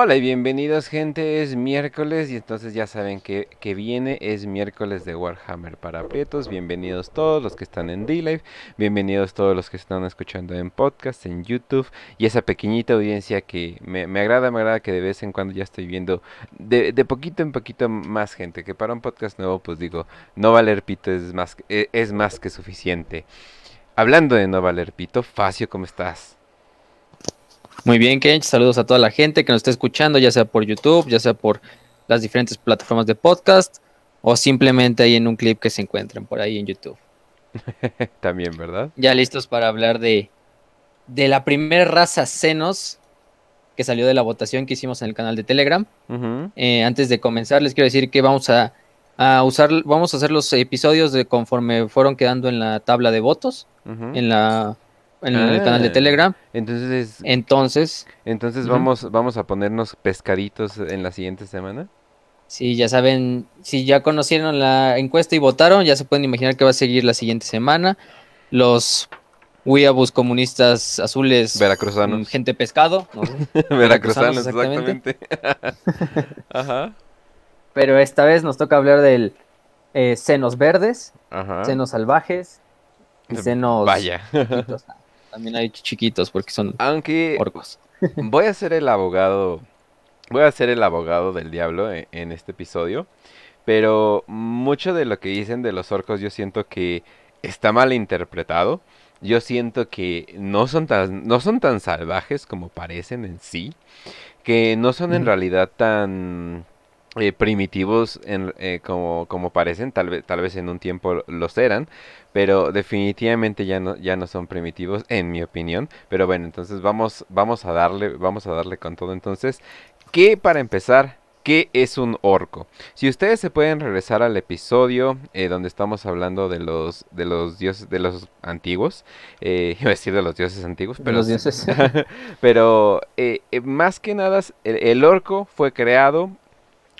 Hola y bienvenidos gente, es miércoles y entonces ya saben que, viene es miércoles de Warhammer para Prietos Bienvenidos todos los que están en D-Live, bienvenidos todos los que están escuchando en podcast, en YouTube y esa pequeñita audiencia que me, me agrada, me agrada que de vez en cuando ya estoy viendo de, de, poquito en poquito más gente, que para un podcast nuevo pues digo, no valer pito es más, e, más que suficiente. Hablando de no valer pito, Facio, ¿cómo estás? Muy bien, Kench. Saludos a toda la gente que nos está escuchando, ya sea por YouTube, ya sea por las diferentes plataformas de podcast o simplemente ahí en un clip que se encuentran por ahí en YouTube. También, ¿verdad? Ya listos para hablar de, de la primera raza Senos que salió de la votación que hicimos en el canal de Telegram. Eh, antes de comenzar, les quiero decir que vamos a, a, usar, vamos a hacer los episodios de conforme fueron quedando en la tabla de votos, en la en el ah. canal de Telegram. Entonces, entonces, entonces vamos, vamos a ponernos pescaditos en la siguiente semana. Si ya saben, si ya conocieron la encuesta y votaron, ya se pueden imaginar que va a seguir la siguiente semana. Los huiabus comunistas azules. Veracruzanos. Mm, gente pescado. ¿no? Veracruzanos, exactamente. Pero esta vez nos toca hablar del eh, senos verdes, senos salvajes y senos. Vaya. También hay chiquitos porque son orcos. voy a ser el abogado. Voy a ser el abogado del diablo e-, en, este episodio. Pero mucho de lo que dicen de los orcos yo siento que está mal interpretado. Yo siento que no son tan, no son tan salvajes como parecen en sí. Que no son en realidad tan eh, primitivos eh, como, como, parecen, tal vez, tal vez en un tiempo los eran, pero definitivamente ya no, ya no son primitivos, en mi opinión. Pero bueno, entonces vamos, vamos a darle, vamos a darle con todo. Entonces, ¿qué para empezar, ¿Qué es un orco? Si ustedes se pueden regresar al episodio eh, donde estamos hablando de los de los dioses de los antiguos, eh, iba a decir de los dioses antiguos, pero los dioses. pero más que nada el, orco fue creado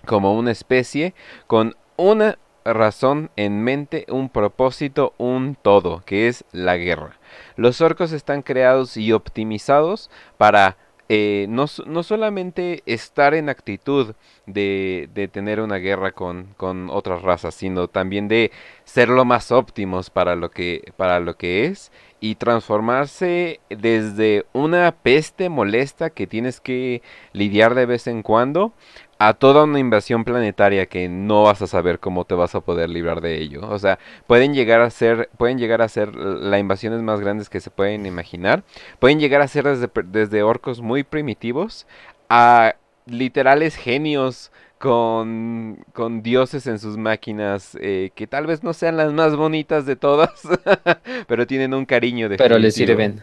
como una especie con una razón en mente, un propósito, un todo, que es la guerra. Los orcos están creados y optimizados para eh, no, no solamente estar en actitud de, de tener una guerra con, otras razas, sino también de ser lo más óptimos para lo que, para lo que es y transformarse desde una peste molesta que tienes que lidiar de vez en cuando a toda una invasión planetaria que no vas a saber cómo te vas a poder librar de ello. O sea, pueden llegar a ser, pueden llegar a ser las invasiones más grandes que se pueden imaginar. Pueden llegar a ser desde, desde orcos muy primitivos a literales genios con, dioses en sus máquinas eh, que tal vez no sean las más bonitas de todas, pero tienen un cariño de Pero les sirven.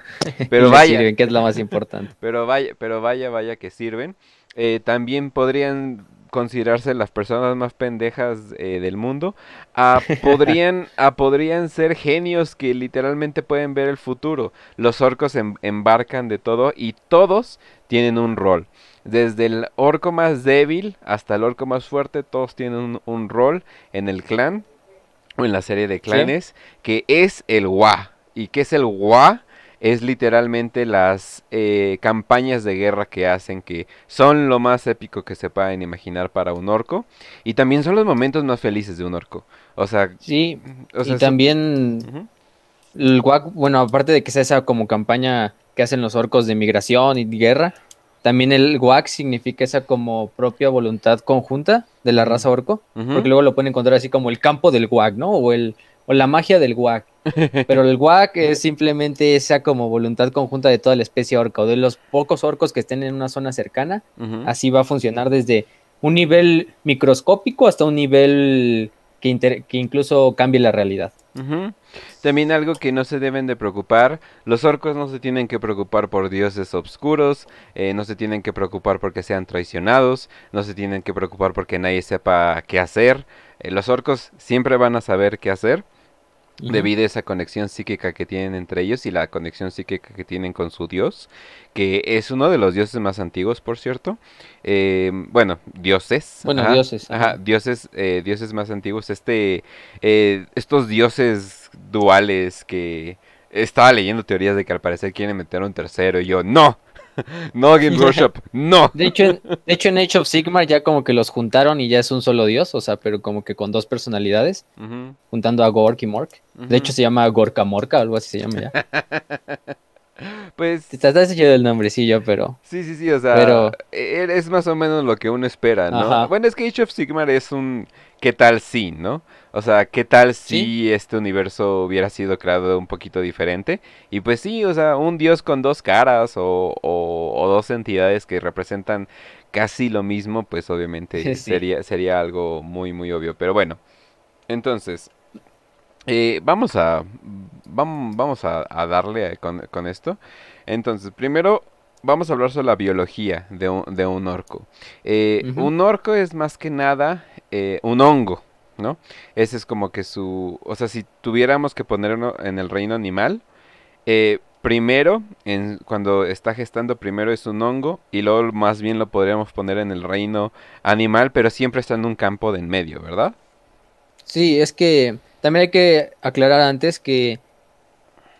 Pero vaya. que es lo más importante. pero vaya, pero vaya, vaya que sirven. Eh, también podrían considerarse las personas más pendejas eh, del mundo, podrían, podrían ser genios que literalmente pueden ver el futuro. Los orcos em, embarcan de todo y todos tienen un rol desde el orco más débil hasta el orco más fuerte, todos tienen un, rol en el clan o en la serie de clanes, que es el Guá. ¿Y qué es el Guá? Es literalmente las eh, campañas de guerra que hacen, que son lo más épico que se pueden imaginar para un orco. Y también son los momentos más felices de un orco. O sea, sí. y también el Guá, bueno, aparte de que sea esa como campaña que hacen los orcos de migración y guerra, también el guac significa esa como propia voluntad conjunta de la raza orco, porque luego lo pueden encontrar así como el campo del guac, ¿no? O, el, o la magia del guac. Pero el guac es simplemente esa como voluntad conjunta de toda la especie orca o de los pocos orcos que estén en una zona cercana. Así va a funcionar desde un nivel microscópico hasta un nivel que, incluso cambie la realidad. También algo que no se deben de preocupar, los orcos no se tienen que preocupar por dioses obscuros, eh, no se tienen que preocupar porque sean traicionados, no se tienen que preocupar porque nadie sepa qué hacer, eh, los orcos siempre van a saber qué hacer debido a esa conexión psíquica que tienen entre ellos y la conexión psíquica que tienen con su dios, que es uno de los dioses más antiguos, por cierto. Eh, bueno, dioses. Bueno, dioses. dioses, eh, dioses más antiguos. Este, eh, estos dioses duales que estaba leyendo teorías de que al parecer quieren meter un tercero y yo, no, no Game Workshop, no. De hecho, en, de hecho, en Age of Sigmar ya como que los juntaron y ya es un solo dios, o sea, pero como que con dos personalidades, juntando a Gork y Mork. De hecho, se llama Gorka o algo así se llama ya. Pues. Te estás haciendo el nombrecillo, pero. Sí, sí, sí, o sea. Pero... E, e, es más o menos lo que uno espera, ¿no? Bueno, es que Age of Sigmar es un. ¿Qué tal sí, no? O sea, ¿qué tal si este universo hubiera sido creado un poquito diferente? Y pues sí, o sea, un dios con dos caras o, dos entidades que representan casi lo mismo, pues obviamente sería, sería algo muy, muy obvio. Pero bueno, entonces, eh, vamos a vamos, a, darle con, esto. Entonces, primero vamos a hablar sobre la biología de un, orco. Eh, un orco es más que nada eh, un hongo. ¿no? Ese es como que su... O sea, si tuviéramos que ponerlo en el reino animal, eh, primero, en, cuando está gestando, primero es un hongo y luego más bien lo podríamos poner en el reino animal, pero siempre está en un campo de en medio, ¿verdad? Sí, es que también hay que aclarar antes que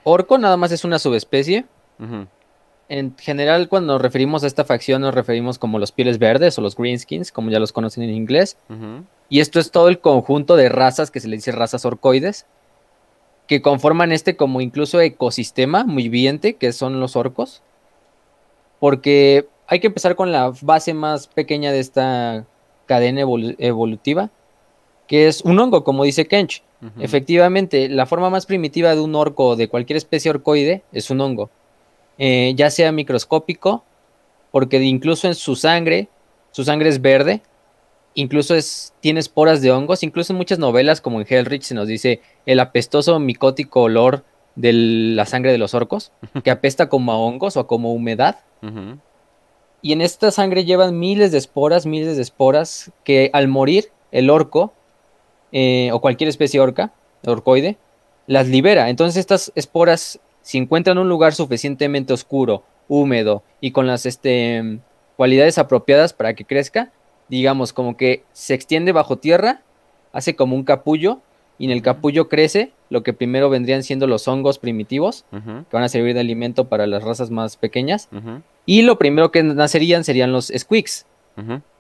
orco nada más es una subespecie en general cuando nos referimos a esta facción nos referimos como los pieles verdes o los greenskins, como ya los conocen en inglés. Y esto es todo el conjunto de razas que se le dice razas orcoides, que conforman este como incluso ecosistema muy viviente que son los orcos. Porque hay que empezar con la base más pequeña de esta cadena evolutiva, que es un hongo, como dice Kench. Efectivamente, la forma más primitiva de un orco de cualquier especie orcoide es un hongo. Eh, ya sea microscópico, porque incluso en su sangre, su sangre es verde, incluso tiene esporas de hongos, incluso en muchas novelas como en Hellrich se nos dice el apestoso micótico olor de la sangre de los orcos, que apesta como a hongos o como humedad. Y en esta sangre llevan miles de esporas, miles de esporas, que al morir el orco, eh, o cualquier especie orca, orcoide, las libera. Entonces estas esporas si encuentran un lugar suficientemente oscuro, húmedo y con las este, cualidades apropiadas para que crezca, digamos como que se extiende bajo tierra, hace como un capullo y en el capullo crece lo que primero vendrían siendo los hongos primitivos, que van a servir de alimento para las razas más pequeñas. Y lo primero que nacerían serían los squeaks.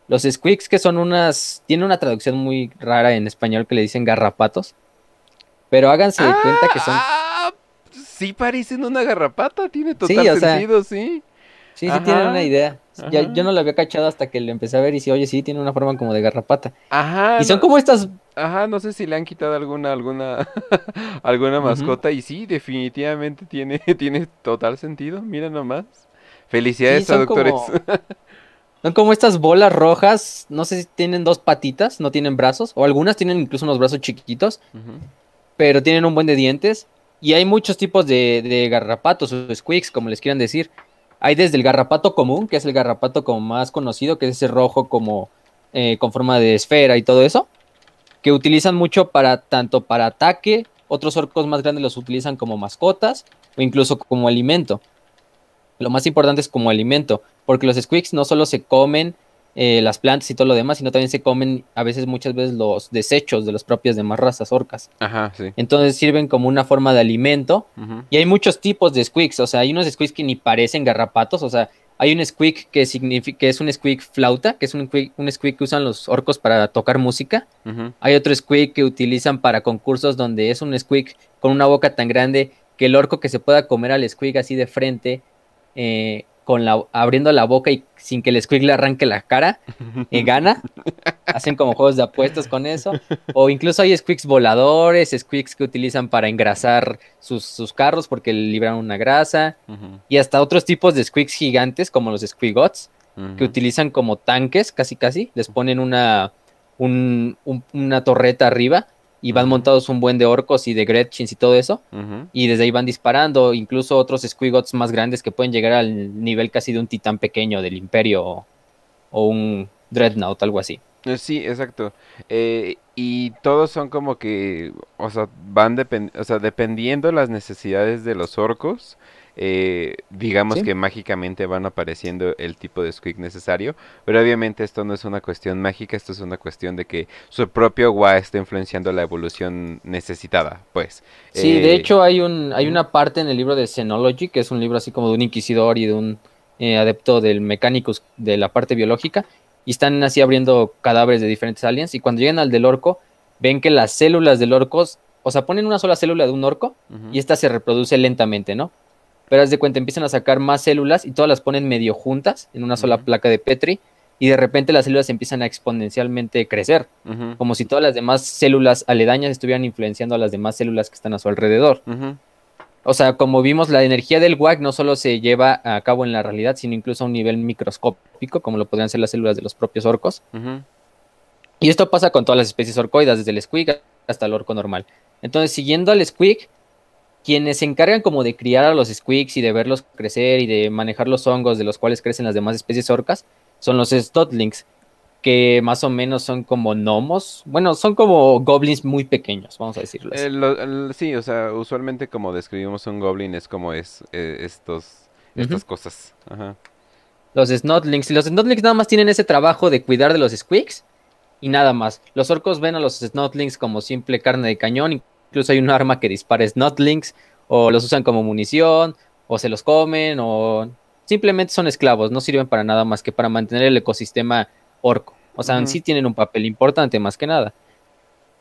Los squeaks que son unas, tiene una traducción muy rara en español que le dicen garrapatos, pero háganse de cuenta que son... Ah, sí parecen una garrapata, tiene total sentido, sí. Sí, sí tienen una idea. yo no la había cachado hasta que le empecé a ver y sí, oye, sí, tiene una forma como de garrapata. Ajá. Y son como estas... Ajá, no sé si le han quitado alguna, alguna, alguna mascota y sí, definitivamente tiene, tiene total sentido, mira nomás. Felicidades sí, doctores. Son como estas bolas rojas, no sé si tienen dos patitas, no tienen brazos, o algunas tienen incluso unos brazos chiquitos, pero tienen un buen de dientes y hay muchos tipos de, garrapatos o squeaks, como les quieran decir. Hay desde el garrapato común, que es el garrapato como más conocido, que es ese rojo como eh, con forma de esfera y todo eso, que utilizan mucho para tanto para ataque, otros orcos más grandes los utilizan como mascotas o incluso como alimento. Lo más importante es como alimento, porque los squeaks no solo se comen eh, las plantas y todo lo demás, sino también se comen a veces, muchas veces, los desechos de las propias demás razas orcas. Ajá, sí. Entonces sirven como una forma de alimento. Y hay muchos tipos de squeaks, o sea, hay unos squeaks que ni parecen garrapatos, o sea, hay un squeak que, significa, que es un squeak flauta, que es un, squeak, que usan los orcos para tocar música. Hay otro squeak que utilizan para concursos donde es un squeak con una boca tan grande que el orco que se pueda comer al squeak así de frente eh, con la, abriendo la boca y sin que el squig le arranque la cara, y gana. Hacen como juegos de apuestas con eso. O incluso hay squigs voladores, squigs que utilizan para engrasar sus, carros porque libran una grasa. Y hasta otros tipos de squigs gigantes como los squigots, que utilizan como tanques, casi casi. Les ponen una, una torreta arriba y van montados un buen de orcos y de Gretchins y todo eso. Y desde ahí van disparando, incluso otros Squigots más grandes que pueden llegar al nivel casi de un titán pequeño del Imperio o, un Dreadnought, algo así. Eh, sí, exacto. Eh, y todos son como que, o sea, van depend dependiendo las necesidades de los orcos, eh, digamos que mágicamente van apareciendo el tipo de squeak necesario, pero obviamente esto no es una cuestión mágica, esto es una cuestión de que su propio guay está influenciando la evolución necesitada, pues. Sí, de eh, hecho hay, un, hay una parte en el libro de Xenology, que es un libro así como de un inquisidor y de un eh, adepto del mecánicos de la parte biológica, y están así abriendo cadáveres de diferentes aliens, y cuando llegan al del orco, ven que las células del orco, o sea, ponen una sola célula de un orco y esta se reproduce lentamente, ¿no? pero haz de cuenta, empiezan a sacar más células y todas las ponen medio juntas en una sola placa de Petri y de repente las células empiezan a exponencialmente crecer, como si todas las demás células aledañas estuvieran influenciando a las demás células que están a su alrededor. O sea, como vimos, la energía del WAC no solo se lleva a cabo en la realidad, sino incluso a un nivel microscópico, como lo podrían ser las células de los propios orcos. Y esto pasa con todas las especies orcoidas, desde el squig hasta el orco normal. Entonces, siguiendo al squig, quienes se encargan como de criar a los squigs y de verlos crecer y de manejar los hongos de los cuales crecen las demás especies orcas son los snotlings, que más o menos son como gnomos. Bueno, son como goblins muy pequeños, vamos a decirlo. Eh, sí, o sea, usualmente como describimos un goblin es como es eh, estos, estas cosas. Ajá. Los Snotlings. Y Los Snotlings nada más tienen ese trabajo de cuidar de los squigs y nada más. Los orcos ven a los Snotlings como simple carne de cañón y Incluso hay un arma que dispara snotlings, o los usan como munición, o se los comen, o simplemente son esclavos, no sirven para nada más que para mantener el ecosistema orco. O sea, sí tienen un papel importante más que nada.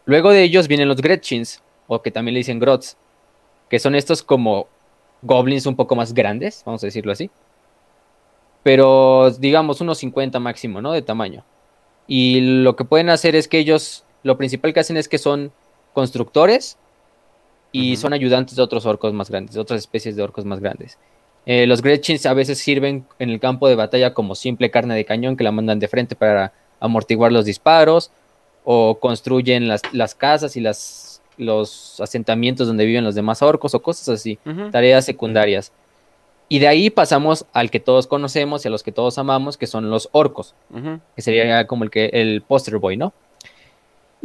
Luego de ellos vienen los Gretchins, o que también le dicen Grots, que son estos como goblins un poco más grandes, vamos a decirlo así. Pero digamos unos 50 máximo, ¿no? De tamaño. Y lo que pueden hacer es que ellos, lo principal que hacen es que son constructores y son ayudantes de otros orcos más grandes, de otras especies de orcos más grandes. Eh, los Gretchens a veces sirven en el campo de batalla como simple carne de cañón que la mandan de frente para amortiguar los disparos o construyen las, casas y las, los asentamientos donde viven los demás orcos o cosas así, tareas secundarias. Y de ahí pasamos al que todos conocemos y a los que todos amamos, que son los orcos, que sería como el, que, el poster boy, ¿no?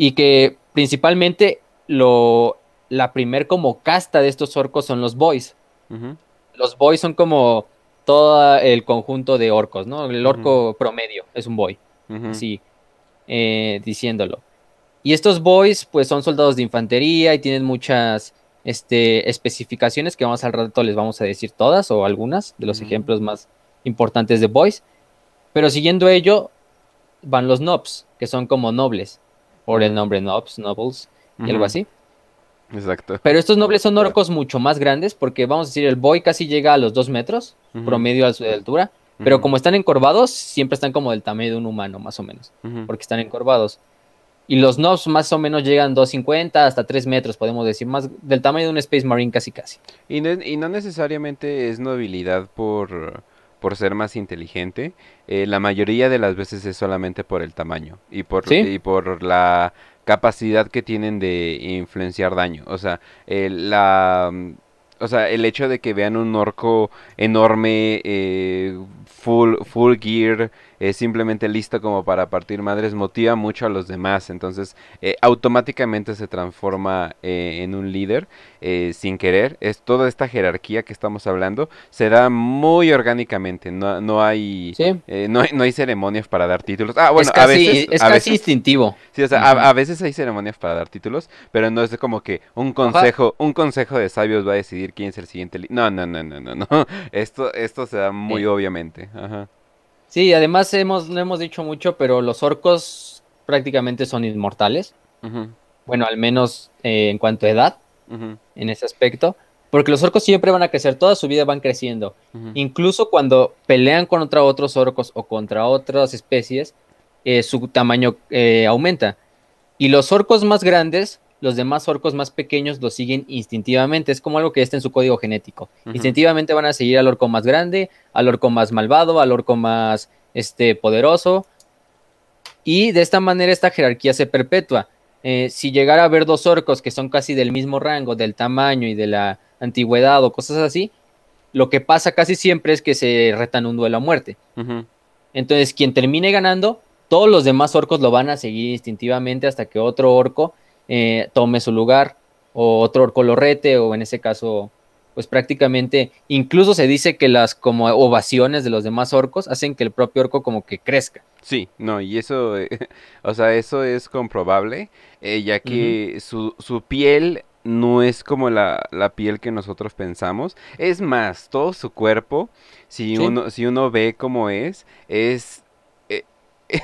y que principalmente lo, la primer como casta de estos orcos son los boys. Los boys son como todo el conjunto de orcos, ¿no? El orco promedio es un boy, así eh, diciéndolo. Y estos boys, pues son soldados de infantería y tienen muchas este, especificaciones que vamos al rato les vamos a decir todas o algunas de los ejemplos más importantes de boys. Pero siguiendo ello, van los nobs, que son como nobles por el nombre Nobs, Nobles y algo así. Exacto. Pero estos nobles son orcos mucho más grandes porque vamos a decir, el boy casi llega a los dos metros, promedio a su altura, pero como están encorvados, siempre están como del tamaño de un humano, más o menos, porque están encorvados. Y los nobs más o menos llegan 2,50 hasta 3 metros, podemos decir, más del tamaño de un Space Marine casi casi. Y no, y no necesariamente es nobilidad por por ser más inteligente, eh, la mayoría de las veces es solamente por el tamaño y por, y por la capacidad que tienen de influenciar daño. O sea, la... Mm, o sea, el hecho de que vean un orco enorme, eh, full, full gear, es simplemente listo como para partir madres, motiva mucho a los demás. Entonces, eh, automáticamente se transforma eh, en un líder eh, sin querer. Es toda esta jerarquía que estamos hablando se da muy orgánicamente. No, no hay, no, hay, ceremonias para dar títulos. Ah, bueno, es casi, a veces, instintivo. Sí, a, veces hay ceremonias para dar títulos, pero no es como que un consejo, un consejo de sabios va a decidir quién es el siguiente. No, no, no, no, no, no. Esto, esto se da muy obviamente. Ajá. Sí, además no hemos dicho mucho, pero los orcos prácticamente son inmortales. Bueno, al menos eh, en cuanto a edad, en ese aspecto. Porque los orcos siempre van a crecer, toda su vida van creciendo. Incluso cuando pelean contra otros orcos o contra otras especies, eh, su tamaño eh, aumenta. Y los orcos más grandes los demás orcos más pequeños lo siguen instintivamente. Es como algo que está en su código genético. Instintivamente van a seguir al orco más grande, al orco más malvado, al orco más este, poderoso. Y de esta manera esta jerarquía se perpetúa. Eh, si llegara a haber dos orcos que son casi del mismo rango, del tamaño y de la antigüedad o cosas así, lo que pasa casi siempre es que se retan un duelo a muerte. Entonces, quien termine ganando, todos los demás orcos lo van a seguir instintivamente hasta que otro orco eh, tome su lugar o otro colorrete o en ese caso pues prácticamente incluso se dice que las como ovaciones de los demás orcos hacen que el propio orco como que crezca. Sí, no, y eso, o sea, eso es comprobable, eh, ya que su, piel no es como la, piel que nosotros pensamos. Es más, todo su cuerpo, si, uno, si uno ve cómo es, es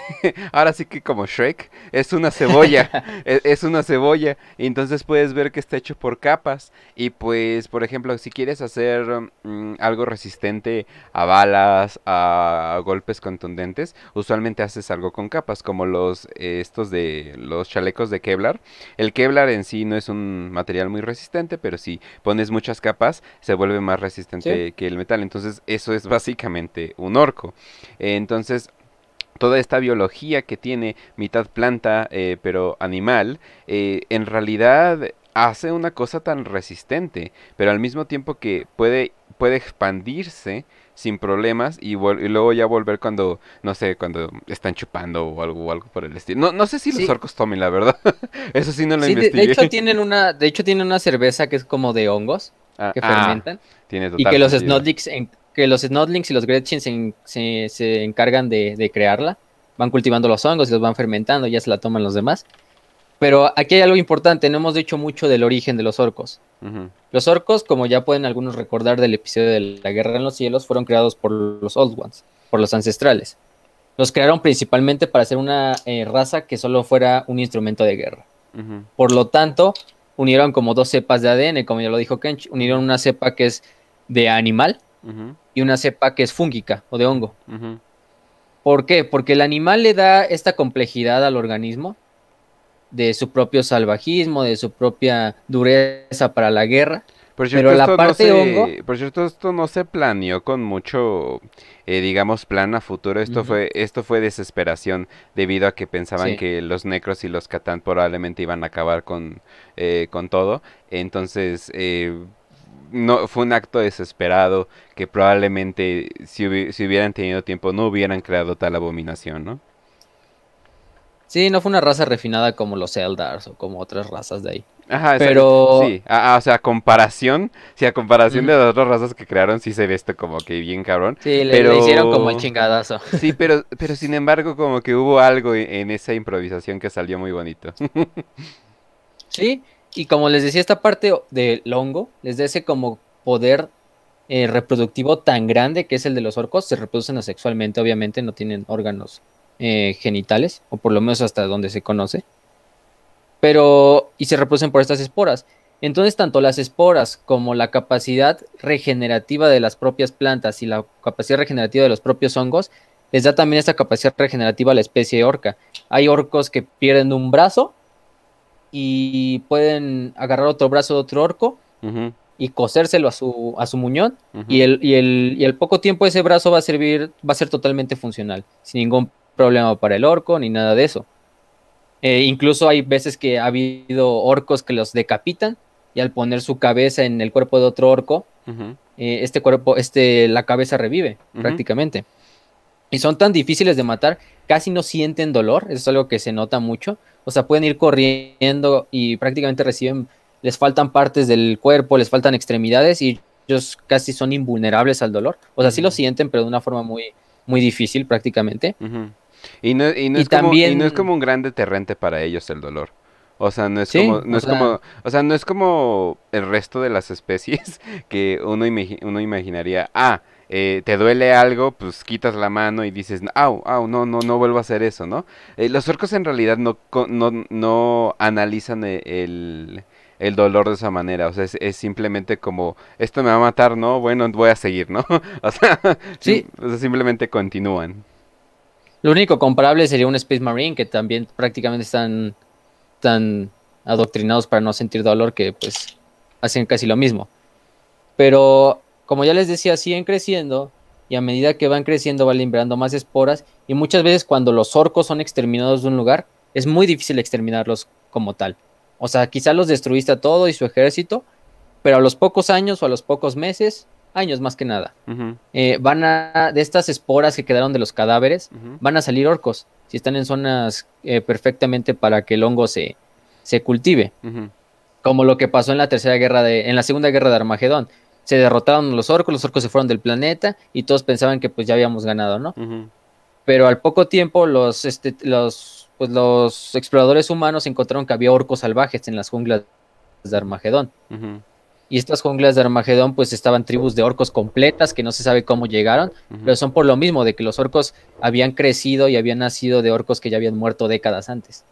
ahora sí que como Shrek, es una cebolla, e-, es, una cebolla, y entonces puedes ver que está hecho por capas, y pues, por ejemplo, si quieres hacer mm, algo resistente a balas, a, golpes contundentes, usualmente haces algo con capas, como los, eh, estos de los chalecos de Kevlar, el Kevlar en sí no es un material muy resistente, pero si pones muchas capas, se vuelve más resistente que el metal, entonces eso es básicamente un orco, entonces toda esta biología que tiene mitad planta eh, pero animal, eh, en realidad hace una cosa tan resistente, pero al mismo tiempo que puede, puede expandirse sin problemas y, luego ya volver cuando, no sé, cuando están chupando o algo, algo por el estilo. No, sé si los orcos tomen, la verdad. Eso sí no lo investigué. De, hecho tienen una, de hecho tienen una cerveza que es como de hongos ah, que ah, fermentan y que los en que los Snodlings y los Gretchen se, encargan de, crearla. Van cultivando los hongos y los van fermentando, ya se la toman los demás. Pero aquí hay algo importante, no hemos dicho mucho del origen de los orcos. Los orcos, como ya pueden algunos recordar del episodio de la Guerra en los Cielos, fueron creados por los Old Ones, por los ancestrales. Los crearon principalmente para ser una eh, raza que solo fuera un instrumento de guerra. Por lo tanto, unieron como dos cepas de ADN, como ya lo dijo Kench, unieron una cepa que es de animal, y una cepa que es fúngica o de hongo. ¿Por qué? Porque el animal le da esta complejidad al organismo de su propio salvajismo, de su propia dureza para la guerra. pero la parte hongo... Por cierto, esto no se planeó con mucho, eh, digamos, plan a futuro. Esto, fue, esto fue desesperación debido a que pensaban que los necros y los catán probablemente iban a acabar con, eh, con todo. Entonces... Eh, no, fue un acto desesperado que probablemente si, hubieran tenido tiempo no hubieran creado tal abominación, ¿no? Sí, no fue una raza refinada como los Eldars o como otras razas de ahí. Ajá, pero... Sí, o sea, comparación, si a comparación de las otras razas que crearon, sí se ve esto como que bien cabrón. Sí, le hicieron como el chingadazo. Sí, pero, pero sin embargo como que hubo algo en esa improvisación que salió muy bonito. sí, y como les decía, esta parte del hongo les da ese como poder eh, reproductivo tan grande que es el de los orcos. Se reproducen asexualmente, obviamente, no tienen órganos eh, genitales, o por lo menos hasta donde se conoce. Pero, y se reproducen por estas esporas. Entonces, tanto las esporas como la capacidad regenerativa de las propias plantas y la capacidad regenerativa de los propios hongos les da también esta capacidad regenerativa a la especie de orca. Hay orcos que pierden un brazo y pueden agarrar otro brazo de otro orco y cosérselo a su, a su muñón y, el, el, al poco tiempo ese brazo va a servir, va a ser totalmente funcional, sin ningún problema para el orco ni nada de eso. Eh, incluso hay veces que ha habido orcos que los decapitan y al poner su cabeza en el cuerpo de otro orco, eh, este cuerpo, este, la cabeza revive prácticamente. Y son tan difíciles de matar casi no sienten dolor, es algo que se nota mucho, o sea, pueden ir corriendo y prácticamente reciben, les faltan partes del cuerpo, les faltan extremidades y ellos casi son invulnerables al dolor, o sea, sí lo sienten, pero de una forma muy, muy difícil prácticamente. Y, no, y, no es también... como, y no es como un gran deterrente para ellos el dolor. O sea, no es, como, no es como, o sea, no es como el resto de las especies que uno, uno imaginaría, ah, eh, te duele algo, pues quitas la mano y dices, au, au, no, no, no vuelvo a hacer eso, ¿no? Eh, los orcos en realidad no, no, analizan eh, el, dolor de esa manera, o sea, es, simplemente como, esto me va a matar, ¿no? Bueno, voy a seguir, ¿no? o, sea, o sea, simplemente continúan. Lo único comparable sería un Space Marine, que también prácticamente están tan adoctrinados para no sentir dolor que pues hacen casi lo mismo. Pero como ya les decía, siguen creciendo y a medida que van creciendo van liberando más esporas y muchas veces cuando los orcos son exterminados de un lugar, es muy difícil exterminarlos como tal. O sea, quizá los destruiste a todo y su ejército, pero a los pocos años o a los pocos meses, años más que nada, eh, van a, de estas esporas que quedaron de los cadáveres, van a salir orcos, si están en zonas eh, perfectamente para que el hongo se, se cultive. Como lo que pasó en la tercera guerra de, en la segunda guerra de Armagedón, se derrotaron los orcos, los orcos se fueron del planeta y todos pensaban que pues ya habíamos ganado, ¿no? Pero al poco tiempo los, este, los, pues, los exploradores humanos encontraron que había orcos salvajes en las junglas de Armagedón. Y estas junglas de Armagedón pues estaban tribus de orcos completas que no se sabe cómo llegaron, pero son por lo mismo, de que los orcos habían crecido y habían nacido de orcos que ya habían muerto décadas antes.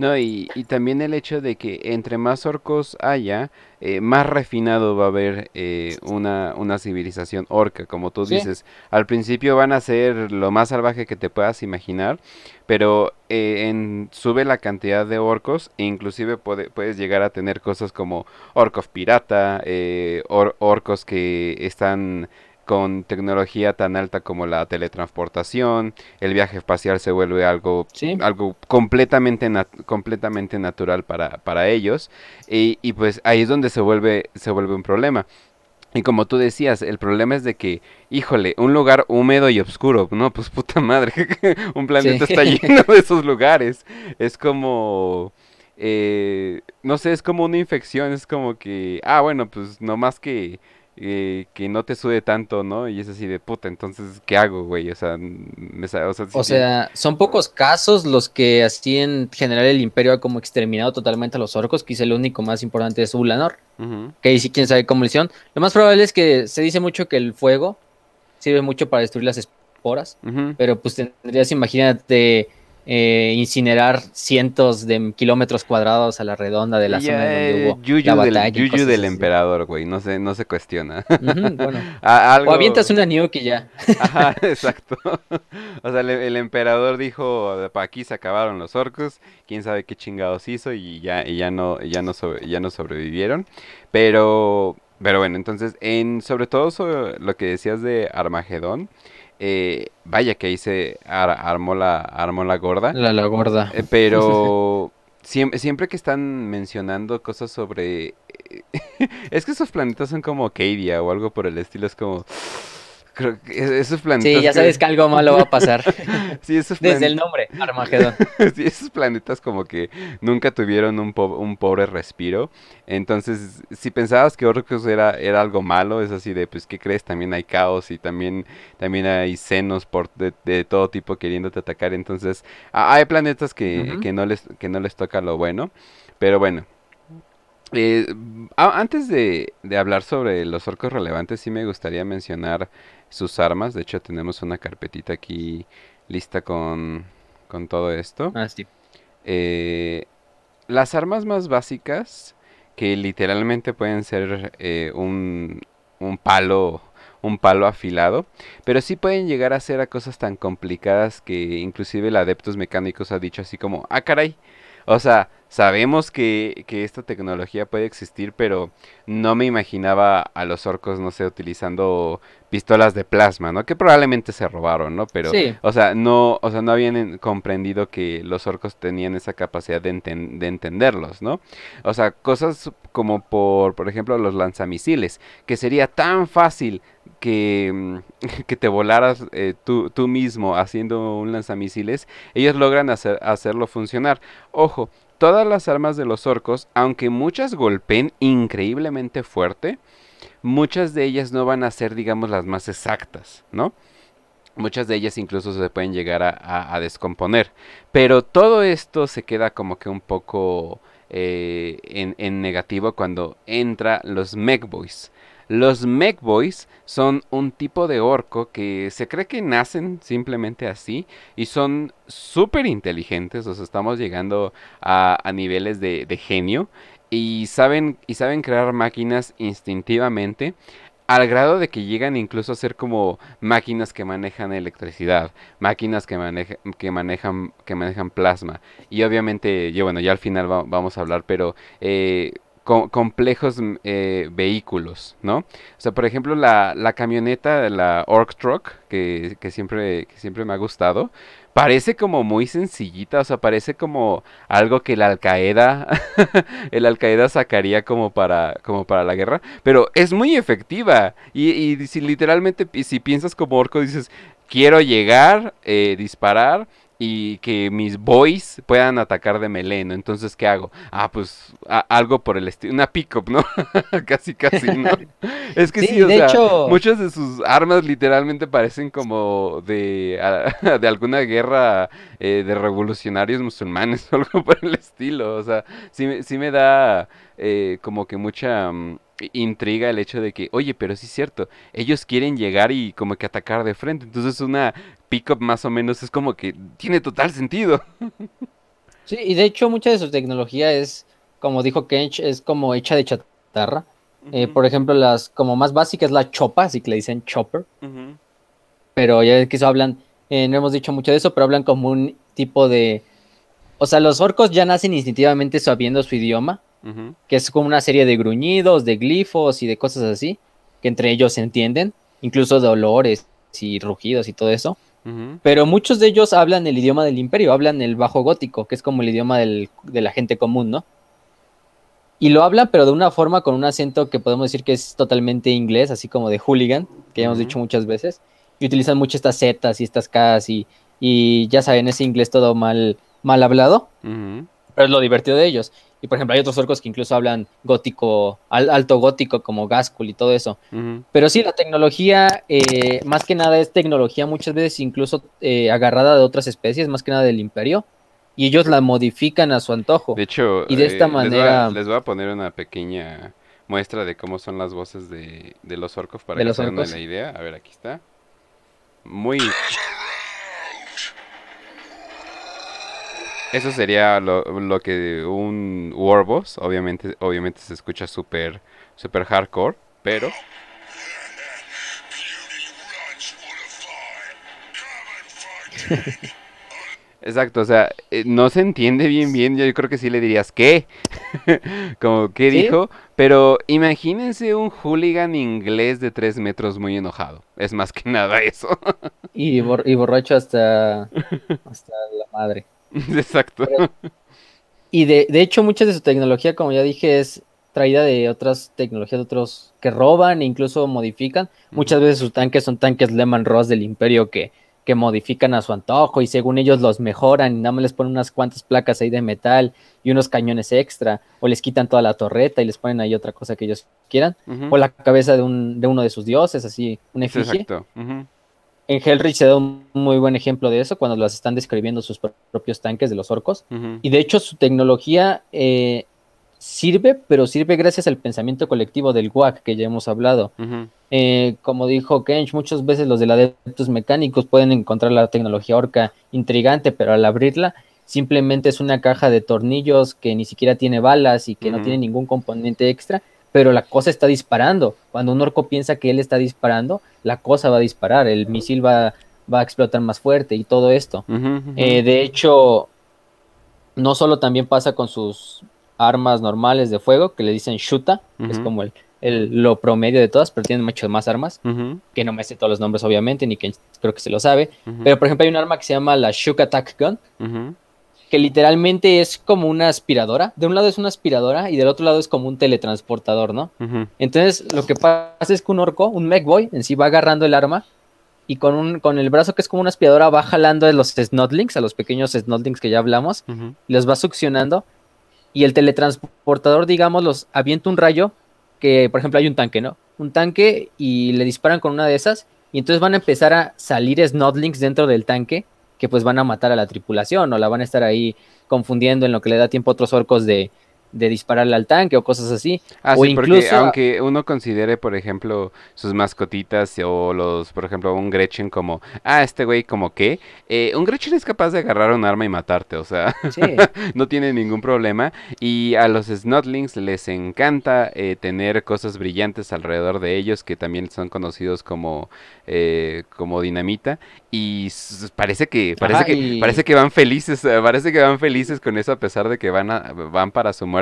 No, y, también el hecho de que entre más orcos haya, eh, más refinado va a haber eh, una, civilización orca, como tú dices. Al principio van a ser lo más salvaje que te puedas imaginar, pero eh, en, sube la cantidad de orcos e inclusive puedes llegar a tener cosas como orcos pirata, orcos que están con tecnología tan alta como la teletransportación, el viaje espacial se vuelve algo, algo completamente, completamente natural para, ellos. Y, pues ahí es donde se vuelve, se vuelve un problema. Y como tú decías, el problema es de que, híjole, un lugar húmedo y oscuro, ¿no? Pues puta madre, un planeta está lleno de esos lugares. Es como... Eh, no sé, es como una infección, es como que, ah, bueno, pues no más que eh, que no te sude tanto, ¿no? Y es así de puta, entonces, ¿qué hago, güey? O sea, o sea, son pocos casos los que así en general el imperio ha como exterminado totalmente a los orcos, quizá el único más importante es Ulanor, que ahí sí quién sabe cómo lo hicieron. Lo más probable es que se dice mucho que el fuego sirve mucho para destruir las esporas, pero pues tendrías, imagínate eh, incinerar cientos de kilómetros cuadrados a la redonda de la zona donde eh, hubo Del, yuyu del emperador, güey, no se, no se cuestiona. bueno. O avientas una nuke ya. Ajá, exacto. O sea, el, emperador dijo, para aquí se acabaron los orcos, quién sabe qué chingados hizo y ya, y ya, no, ya, ya no sobrevivieron. Pero, pero bueno, entonces, en sobre todo lo que decías de Armagedón, eh, vaya que ahí se armó, la, armó la gorda. La, la gorda. Eh, pero siempre, que están mencionando cosas sobre... Eh, es que esos planetas son como Kadia o algo por el estilo, es como esos planetas. Sí, ya sabes que, algo malo va a pasar. sí, esos planetas... Desde el nombre, Armagedón. sí, esos planetas como que nunca tuvieron un, pobre respiro. Entonces, si pensabas que orcos era, algo malo, es así de, pues, ¿qué crees? También hay caos y también, hay senos de, todo tipo queriéndote atacar. Entonces, hay planetas que, no les, toca lo bueno. Pero bueno. Eh, antes de, de hablar sobre los orcos relevantes, sí me gustaría mencionar sus armas. De hecho, tenemos una carpetita aquí lista con, con todo esto. Ah, sí. Eh, las armas más básicas, que literalmente pueden ser eh, un, palo un palo afilado, pero sí pueden llegar a ser a cosas tan complicadas que inclusive el Adeptos Mecánicos ha dicho así como, ah caray, o sea, sabemos que, que esta tecnología puede existir, pero no me imaginaba a los orcos, no sé, utilizando pistolas de plasma, ¿no? Que probablemente se robaron, ¿no? Pero, o sea, no, o sea, no habían comprendido que los orcos tenían esa capacidad de, entenderlos, ¿no? O sea, cosas como por, por ejemplo, los lanzamisiles, que sería tan fácil que, mm, que te volaras eh, tú, mismo haciendo un lanzamisiles, ellos logran hacerlo funcionar. Ojo, todas las armas de los orcos, aunque muchas golpeen increíblemente fuerte, muchas de ellas no van a ser, digamos, las más exactas, ¿no? Muchas de ellas incluso se pueden llegar a, descomponer. Pero todo esto se queda como que un poco eh, en, negativo cuando entra los Megboys. Los Megboys son un tipo de orco que se cree que nacen simplemente así y son súper inteligentes, o estamos llegando a, niveles de genio y saben, y saben crear máquinas instintivamente al grado de que llegan incluso a ser como máquinas que manejan electricidad, máquinas que, que manejan que manejan plasma y obviamente yo bueno ya al final vamos a hablar pero eh, complejos mm, eh, vehículos, ¿no? O sea, por ejemplo, la, la camioneta, la Orc Truck, que, siempre, que siempre me ha gustado, parece como muy sencillita, o sea, parece como algo que el Al Qaeda, el Al sacaría como para, como para la guerra, pero es muy efectiva. Y, si literalmente, si piensas como orco, dices, quiero llegar, eh, disparar y que mis boys puedan atacar de meleno. Entonces, ¿qué hago? Ah, pues algo por el estilo, una pick-up, ¿no? casi, casi, es que sí, o sea, muchas de sus armas literalmente parecen como de, de alguna guerra eh, de revolucionarios musulmanes o algo por el estilo. O sea, sí, sí me da eh, como que mucha... Mm, intriga el hecho de que, oye, pero sí es cierto, ellos quieren llegar y como que atacar de frente. Entonces una pickup más o menos es como que tiene total sentido. Sí, y de hecho mucha de su tecnología es, como dijo Kench, es como hecha de chatarra. Eh, por ejemplo, las como más básicas la chopa, así que le dicen chopper. Pero ya que eso hablan, eh, no hemos dicho mucho de eso, pero hablan como un tipo de... O sea, los orcos ya nacen instintivamente sabiendo su idioma que es como una serie de gruñidos, de glifos y de cosas así, que entre ellos se entienden, incluso de olores y rugidos y todo eso. Pero muchos de ellos hablan el idioma del imperio, hablan el bajo gótico, que es como el idioma de la gente común, ¿no? Y lo hablan, pero de una forma con un acento que podemos decir que es totalmente inglés, así como de hooligan, que ya hemos dicho muchas veces. Y utilizan mucho estas setas y estas casas y, y ya saben, ese inglés todo mal, mal hablado. Pero es lo divertido de ellos. Y por ejemplo, hay otros orcos que incluso hablan gótico, alto gótico, como Gascul y todo eso. Pero sí, la tecnología, eh, más que nada, es tecnología muchas veces incluso eh, agarrada de otras especies, más que nada del imperio. Y ellos la modifican a su antojo. De hecho, y de esta eh, manera. Les voy, a, poner una pequeña muestra de cómo son las voces de, los orcos para que se den la idea. A ver, aquí está. Muy. eso sería lo, que un Warboss, obviamente, obviamente se escucha súper super hardcore, pero... Exacto, o sea, eh, no se entiende bien bien, yo creo que sí le dirías ¿qué? Como ¿qué dijo? Pero imagínense un hooligan inglés de tres metros muy enojado, es más que nada eso. y, y borracho hasta, hasta la madre. Exacto. y de, de hecho, mucha de su tecnología, como ya dije, es traída de otras tecnologías, de otros que roban e incluso modifican. Muchas veces sus tanques son tanques Lehman Ross del Imperio que, que modifican a su antojo y según ellos los mejoran nada más les ponen unas cuantas placas ahí de metal y unos cañones extra o les quitan toda la torreta y les ponen ahí otra cosa que ellos quieran o la cabeza de, un, de uno de sus dioses, así, un efigie. Exacto en Hellrich se da un muy buen ejemplo de eso cuando las están describiendo sus propios tanques de los orcos. Y de hecho su tecnología eh, sirve, pero sirve gracias al pensamiento colectivo del WAC que ya hemos hablado. Eh, como dijo Kench, muchas veces los la adeptos mecánicos pueden encontrar la tecnología orca intrigante, pero al abrirla simplemente es una caja de tornillos que ni siquiera tiene balas y que no tiene ningún componente extra pero la cosa está disparando. Cuando un orco piensa que él está disparando, la cosa va a disparar, el misil va, va a explotar más fuerte y todo esto. Eh, de hecho, no solo también pasa con sus armas normales de fuego, que le dicen shuta, que es como el, lo promedio de todas, pero tienen muchas más armas, que no me sé todos los nombres obviamente, ni que creo que se lo sabe. Pero por ejemplo hay un arma que se llama la Shuka Attack Gun, que literalmente es como una aspiradora. De un lado es una aspiradora y del otro lado es como un teletransportador, ¿no? Entonces lo que pasa es que un orco, un mechboy, en sí va agarrando el arma y con, un, con el brazo que es como una aspiradora va jalando a los snodlings, a los pequeños snodlings que ya hablamos, los va succionando y el teletransportador, digamos, los avienta un rayo que, por ejemplo, hay un tanque, ¿no? Un tanque y le disparan con una de esas y entonces van a empezar a salir snodlings dentro del tanque que pues van a matar a la tripulación o la van a estar ahí confundiendo en lo que le da tiempo a otros orcos de, de dispararle al tanque o cosas así. Ah, incluso... porque aunque uno considere, por ejemplo, sus mascotitas o los, por ejemplo, un Gretchen como, ah, este güey como que eh, un Gretchen es capaz de agarrar un arma y matarte, o sea, no tiene ningún problema. Y a los Snotlings les encanta eh, tener cosas brillantes alrededor de ellos, que también son conocidos como, eh, como dinamita. Y parece que, parece, que, parece que van felices, parece que van felices con eso a pesar de que van, a, van para su muerte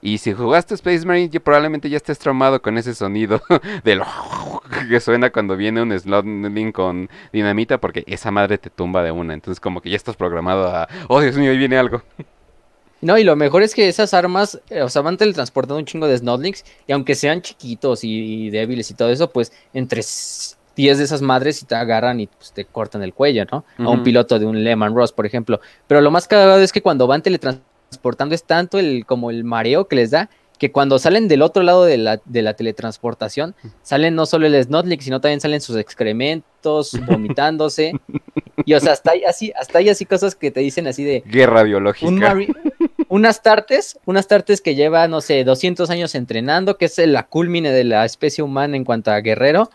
y si jugaste Space Marine, probablemente ya estés traumado con ese sonido de lo que suena cuando viene un Snodling con dinamita, porque esa madre te tumba de una. Entonces, como que ya estás programado a, oh Dios mío, ahí viene algo. No, y lo mejor es que esas armas, eh, o sea, van teletransportando un chingo de Snodlings, y aunque sean chiquitos y, débiles y todo eso, pues entre 10 de esas madres y te agarran y pues, te cortan el cuello, ¿no? A un piloto de un Lehman Ross, por ejemplo. Pero lo más cagado es que cuando van teletransportando transportando es tanto el, como el mareo que les da que cuando salen del otro lado de la, de la teletransportación, salen no solo el Snotlick, sino también salen sus excrementos, vomitándose. y o sea, hasta ahí así, hasta hay así cosas que te dicen así de... Guerra biológica. Un unas tartes, unas tartes que lleva, no sé, 200 años entrenando, que es la culmine de la especie humana en cuanto a guerrero,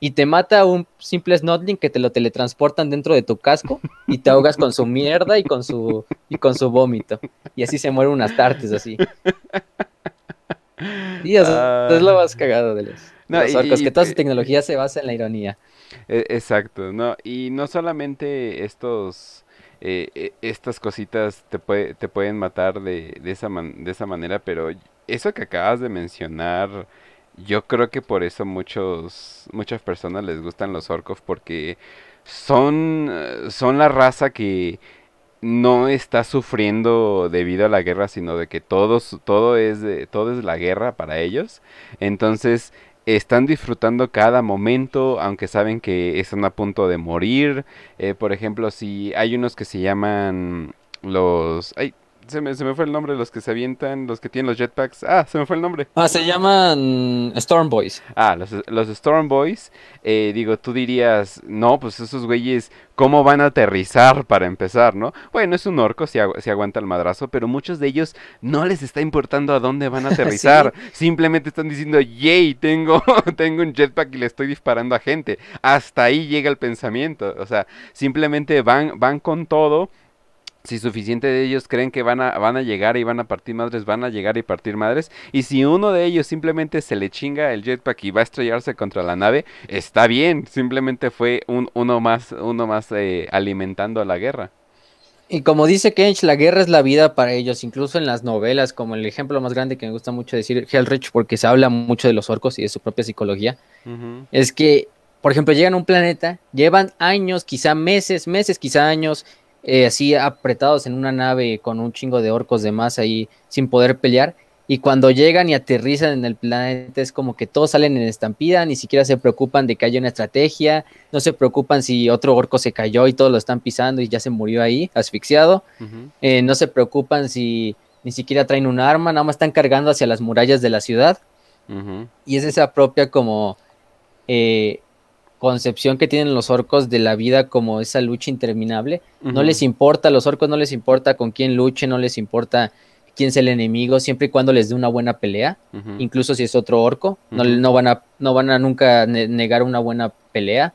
y te mata un simple Snotling que te lo teletransportan dentro de tu casco y te ahogas con su mierda y con su y con su vómito. Y así se mueren unas tartes así. Y eso, ah. es lo más cagado de los, no, que toda su tecnología se basa en la ironía. E, exacto, no, y no solamente estos eh, e, estas cositas te, puede, te pueden matar de, de, esa de esa manera, pero eso que acabas de mencionar yo creo que por eso muchos, muchas personas les gustan los orcos porque son, eh, son la raza que no está sufriendo debido a la guerra, sino de que todo, es, todo es la guerra para ellos. Entonces están disfrutando cada momento, aunque saben que están a punto de morir. Eh, por ejemplo, si hay unos que se llaman los... Se me, fue el nombre de los que se avientan, los que tienen los jetpacks. Ah, se me fue el nombre. Ah, se llaman Storm Boys. Ah, los, los Storm Boys. Eh, digo, tú dirías, no, pues esos güeyes, ¿cómo van a aterrizar para empezar, no? Bueno, es un orco, si, aguanta el madrazo, pero muchos de ellos no les está importando a dónde van a aterrizar. Simplemente están diciendo, yay, tengo, tengo un jetpack y le estoy disparando a gente. Hasta ahí llega el pensamiento. O sea, simplemente van, van con todo si suficiente de ellos creen que van a, van a llegar y van a partir madres, van a llegar y partir madres. Y si uno de ellos simplemente se le chinga el jetpack y va a estrellarse contra la nave, está bien. Simplemente fue uno más, uno más eh, alimentando a la guerra. Y como dice Kench, la guerra es la vida para ellos, incluso en las novelas, como el ejemplo más grande que me gusta mucho decir, Hellrich, porque se habla mucho de los orcos y de su propia psicología, es que, por ejemplo, llegan a un planeta, llevan años, quizá meses, meses, quizá años, eh, así apretados en una nave con un chingo de orcos de más ahí sin poder pelear. Y cuando llegan y aterrizan en el planeta es como que todos salen en estampida, ni siquiera se preocupan de que haya una estrategia, no se preocupan si otro orco se cayó y todos lo están pisando y ya se murió ahí, asfixiado. Eh, no se preocupan si ni siquiera traen un arma, nada más están cargando hacia las murallas de la ciudad. Y es esa propia como eh, concepción que tienen los orcos de la vida como esa lucha interminable. No les importa, a los orcos no les importa con quién luche, no les importa quién es el enemigo, siempre y cuando les dé una buena pelea, incluso si es otro orco, no, van a, no van a nunca negar una buena pelea.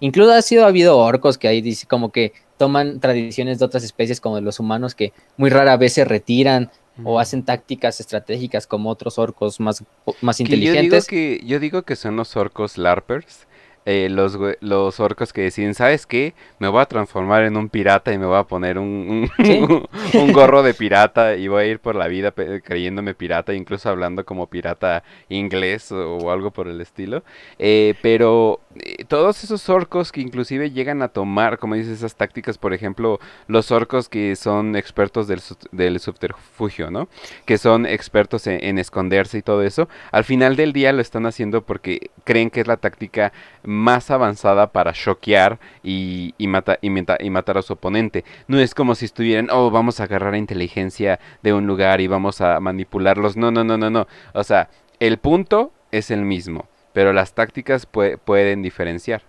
Incluso ha sido ha habido orcos que ahí dice como que toman tradiciones de otras especies como de los humanos que muy rara vez se retiran o hacen tácticas estratégicas como otros orcos más, más inteligentes. que, yo digo que son los orcos larpers, eh, los, los orcos que deciden, ¿sabes qué? Me voy a transformar en un pirata y me voy a poner un, un, gorro de pirata y voy a ir por la vida creyéndome pirata, incluso hablando como pirata inglés o, algo por el estilo. Eh, pero eh, todos esos orcos que inclusive llegan a tomar, como dices, esas tácticas, por ejemplo, los orcos que son expertos del, subterfugio, ¿no? Que son expertos en, en esconderse y todo eso, al final del día lo están haciendo porque creen que es la táctica más más avanzada para choquear y, y, y, matar a su oponente. No es como si estuvieran, oh, vamos a agarrar inteligencia de un lugar y vamos a manipularlos. No, no, no, no, no. O sea, el punto es el mismo, pero las tácticas pueden diferenciar.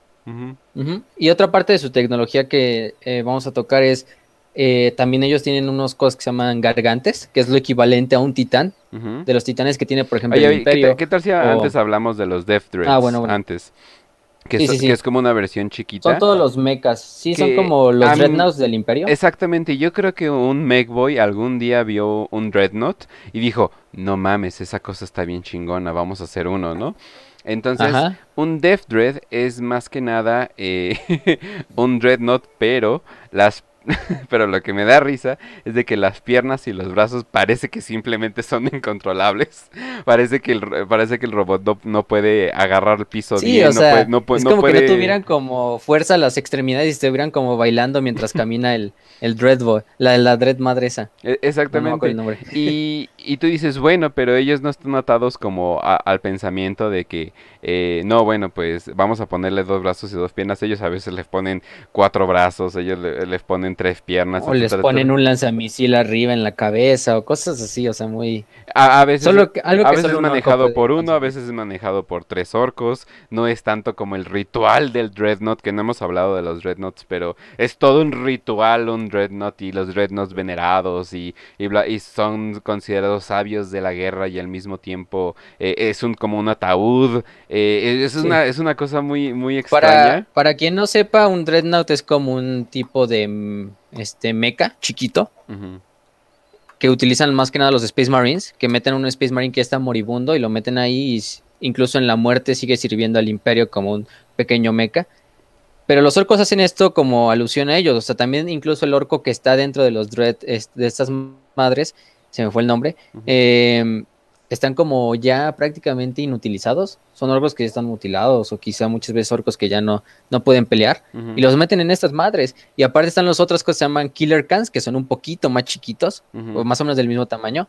Y otra parte de su tecnología que eh, vamos a tocar es eh, también ellos tienen unos cosas que se llaman gargantes, que es lo equivalente a un titán, de los titanes que tiene, por ejemplo, el ¿qué, tal si antes hablamos de los Death Dreads? Ah, bueno. Antes. Que, es como una versión chiquita. Son todos los mechas, sí, son como los dreadnoughts del imperio. Exactamente, yo creo que un megboy algún día vio un dreadnought y dijo, no mames, esa cosa está bien chingona, vamos a hacer uno, ¿no? Entonces, un Death Dread es más que nada eh, un dreadnought, pero las pero lo que me da risa es de que las piernas y los brazos parece que simplemente son incontrolables. Parece que el, parece que el robot no, puede agarrar el piso sí, bien, o no puede, es como que tuvieran como fuerza las extremidades y estuvieran como bailando mientras camina el, el Dreadboy, la, la Dread Madresa. E-, exactamente. Y, y tú dices, bueno, pero ellos no están atados como al pensamiento de que, eh, no, bueno, pues vamos a ponerle dos brazos y dos piernas. Ellos a veces les ponen cuatro brazos, ellos les ponen tres piernas. O les ponen un lanzamisil arriba en la cabeza o cosas así, o sea, muy... A, veces, es manejado por uno, a veces es manejado por tres orcos. No es tanto como el ritual del Dreadnought, que no hemos hablado de los Dreadnoughts, pero es todo un ritual, un Dreadnought y los Dreadnoughts venerados y, y, y son considerados sabios de la guerra y al mismo tiempo eh, es un como un ataúd. Eh, es, una, es una cosa muy, muy extraña. Para, quien no sepa, un Dreadnought es como un tipo de mm, este meca chiquito. Que utilizan más que nada los Space Marines, que meten un Space Marine que está moribundo y lo meten ahí incluso en la muerte sigue sirviendo al imperio como un pequeño meca Pero los orcos hacen esto como alusión a ellos. O sea, también incluso el orco que está dentro de los dread, de estas madres, se me fue el nombre, em, están como ya prácticamente inutilizados. Son orcos que ya están mutilados o quizá muchas veces orcos que ya no, no pueden pelear y los meten en estas madres. Y aparte están los otros que se llaman Killer Cans, que son un poquito más chiquitos, o más o menos del mismo tamaño.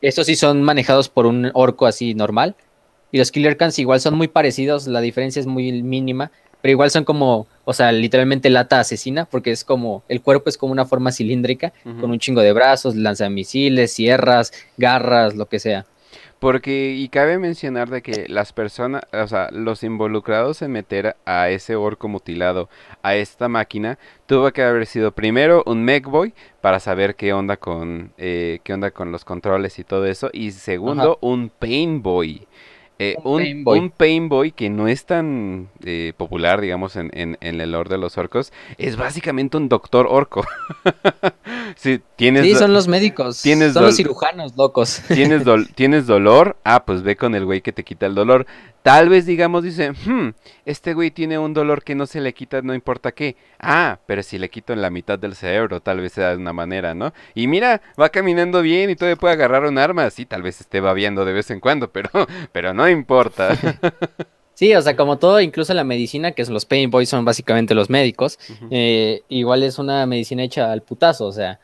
Estos sí son manejados por un orco así normal. Y los Killer Cans igual son muy parecidos, la diferencia es muy mínima pero igual son como, o sea, literalmente lata asesina, porque es como, el cuerpo es como una forma cilíndrica, con un chingo de brazos, lanzamisiles, sierras, garras, lo que sea. Porque, y cabe mencionar de que las personas, o sea, los involucrados en meter a ese orco mutilado a esta máquina, tuvo que haber sido primero un boy para saber qué onda con, eh, qué onda con los controles y todo eso, y segundo, un Painboy. Eh, un, Pain Boy que no es tan eh, popular, digamos, en, en, el lore de los orcos, es básicamente un doctor orco. tienes sí, son los médicos, son los cirujanos locos. ¿tienes, tienes dolor, ah, pues ve con el güey que te quita el dolor. Tal vez digamos, dice, hmm, este güey tiene un dolor que no se le quita, no importa qué. Ah, pero si le quito en la mitad del cerebro, tal vez sea de una manera, ¿no? Y mira, va caminando bien y todavía puede agarrar un arma. Sí, tal vez esté babiando de vez en cuando, pero, pero no importa. Sí, o sea, como todo, incluso la medicina, que los pain boys son básicamente los médicos, eh, igual es una medicina hecha al putazo, o sea,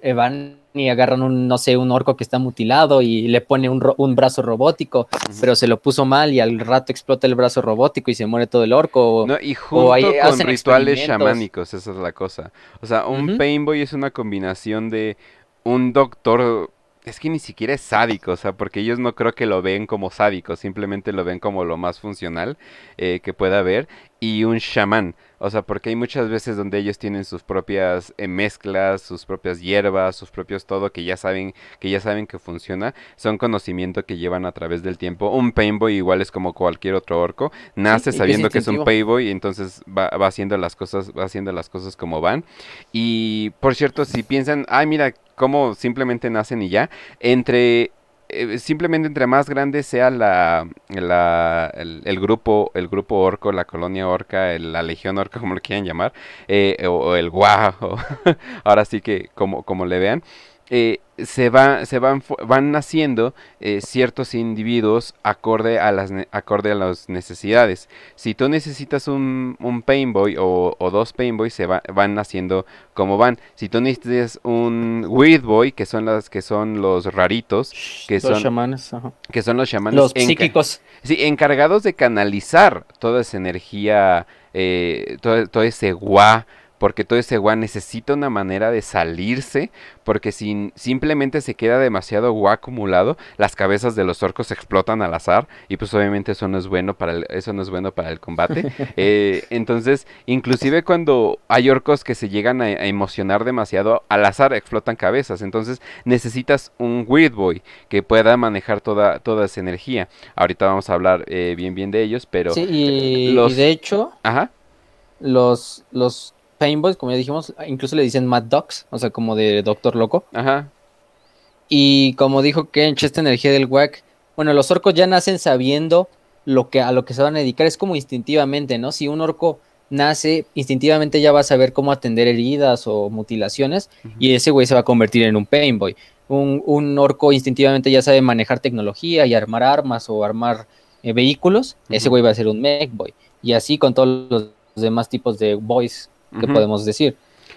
eh, van y agarran un, no sé, un orco que está mutilado y le pone un, un brazo robótico, pero se lo puso mal y al rato explota el brazo robótico y se muere todo el orco. no, y junto hay, rituales chamánicos, esa es la cosa. O sea, un Painboy es una combinación de un doctor es que ni siquiera es sádico, o sea, porque ellos no creo que lo ven como sádico, simplemente lo ven como lo más funcional eh, que pueda haber, y un chamán, o sea, porque hay muchas veces donde ellos tienen sus propias eh, mezclas, sus propias hierbas, sus propios todo que ya saben que ya saben que funciona, son conocimiento que llevan a través del tiempo. Un painboy igual es como cualquier otro orco, nace sabiendo que es un painboy y entonces va, haciendo las cosas, va haciendo las cosas como van. Y por cierto, si piensan, ay, mira, cómo simplemente nacen y ya. Entre eh, simplemente entre más grande sea la, el, grupo el grupo orco la colonia orca la legión orca como lo quieran llamar eh, o, el guau ahora sí que como como le vean eh, se, va, se van, van naciendo eh, ciertos individuos acorde a, las, acorde a las necesidades. Si tú necesitas un, un Painboy o, dos Painboys, se van naciendo como van. Si tú necesitas un Weird Boy, que son, las, que son los raritos, que son, que son los chamanes. Los psíquicos. Sí, encargados de canalizar toda esa energía, eh, todo, ese guá porque todo ese gua necesita una manera de salirse, porque si simplemente se queda demasiado gua acumulado, las cabezas de los orcos explotan al azar y pues obviamente eso no es bueno para el, eso no es bueno para el combate. Eh, entonces, inclusive cuando hay orcos que se llegan a, emocionar demasiado, al azar explotan cabezas, entonces necesitas un Weird Boy que pueda manejar toda, toda esa energía. Ahorita vamos a hablar eh, bien bien de ellos, pero... Sí, y, de hecho... Ajá. Los, los Painboys, como ya dijimos, incluso le dicen Mad Dogs, o sea, como de Doctor Loco. Ajá. Y como dijo Kench, esta energía del WAC, bueno, los orcos ya nacen sabiendo lo que, a lo que se van a dedicar, es como instintivamente, ¿no? Si un orco nace, instintivamente ya va a saber cómo atender heridas o mutilaciones y ese güey se va a convertir en un Painboy. Un, un orco instintivamente ya sabe manejar tecnología y armar armas o armar eh, vehículos, ese güey va a ser un Mech Boy. Y así con todos los demás tipos de boys podemos decir.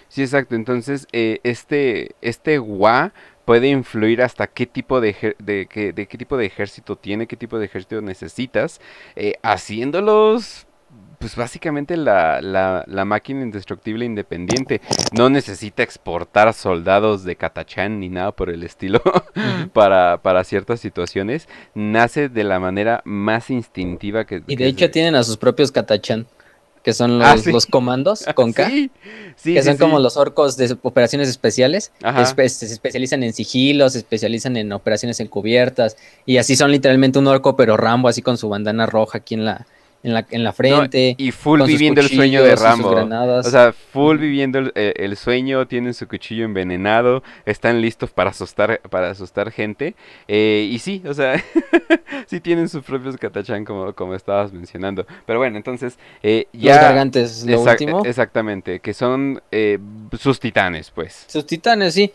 Sí, exacto. Entonces, eh, este, este gua puede influir hasta qué tipo de, de, tipo de ejército tiene, qué tipo de ejército necesitas, eh, haciéndolos pues básicamente la, máquina indestructible independiente no necesita exportar soldados de Catachán ni nada por el estilo para, ciertas situaciones. Nace de la manera más instintiva que... Y de hecho tienen a sus propios Catachán que son ah, los, los comandos con K, sí, que son como los orcos de operaciones especiales, se especializan en sigilos, se especializan en operaciones encubiertas, y así son literalmente un orco, pero Rambo, así con su bandana roja aquí en la, en la, en la frente. y full viviendo el sueño de Rambo. O sea, full viviendo eh, el, sueño, tienen su cuchillo envenenado, están listos para asustar, para asustar gente. Eh, y sí, o sea, sí tienen sus propios catachán como, como estabas mencionando. Pero bueno, entonces eh, ya... Los gargantes, lo último. Exactamente, que son sus titanes, pues. Sus titanes, sí.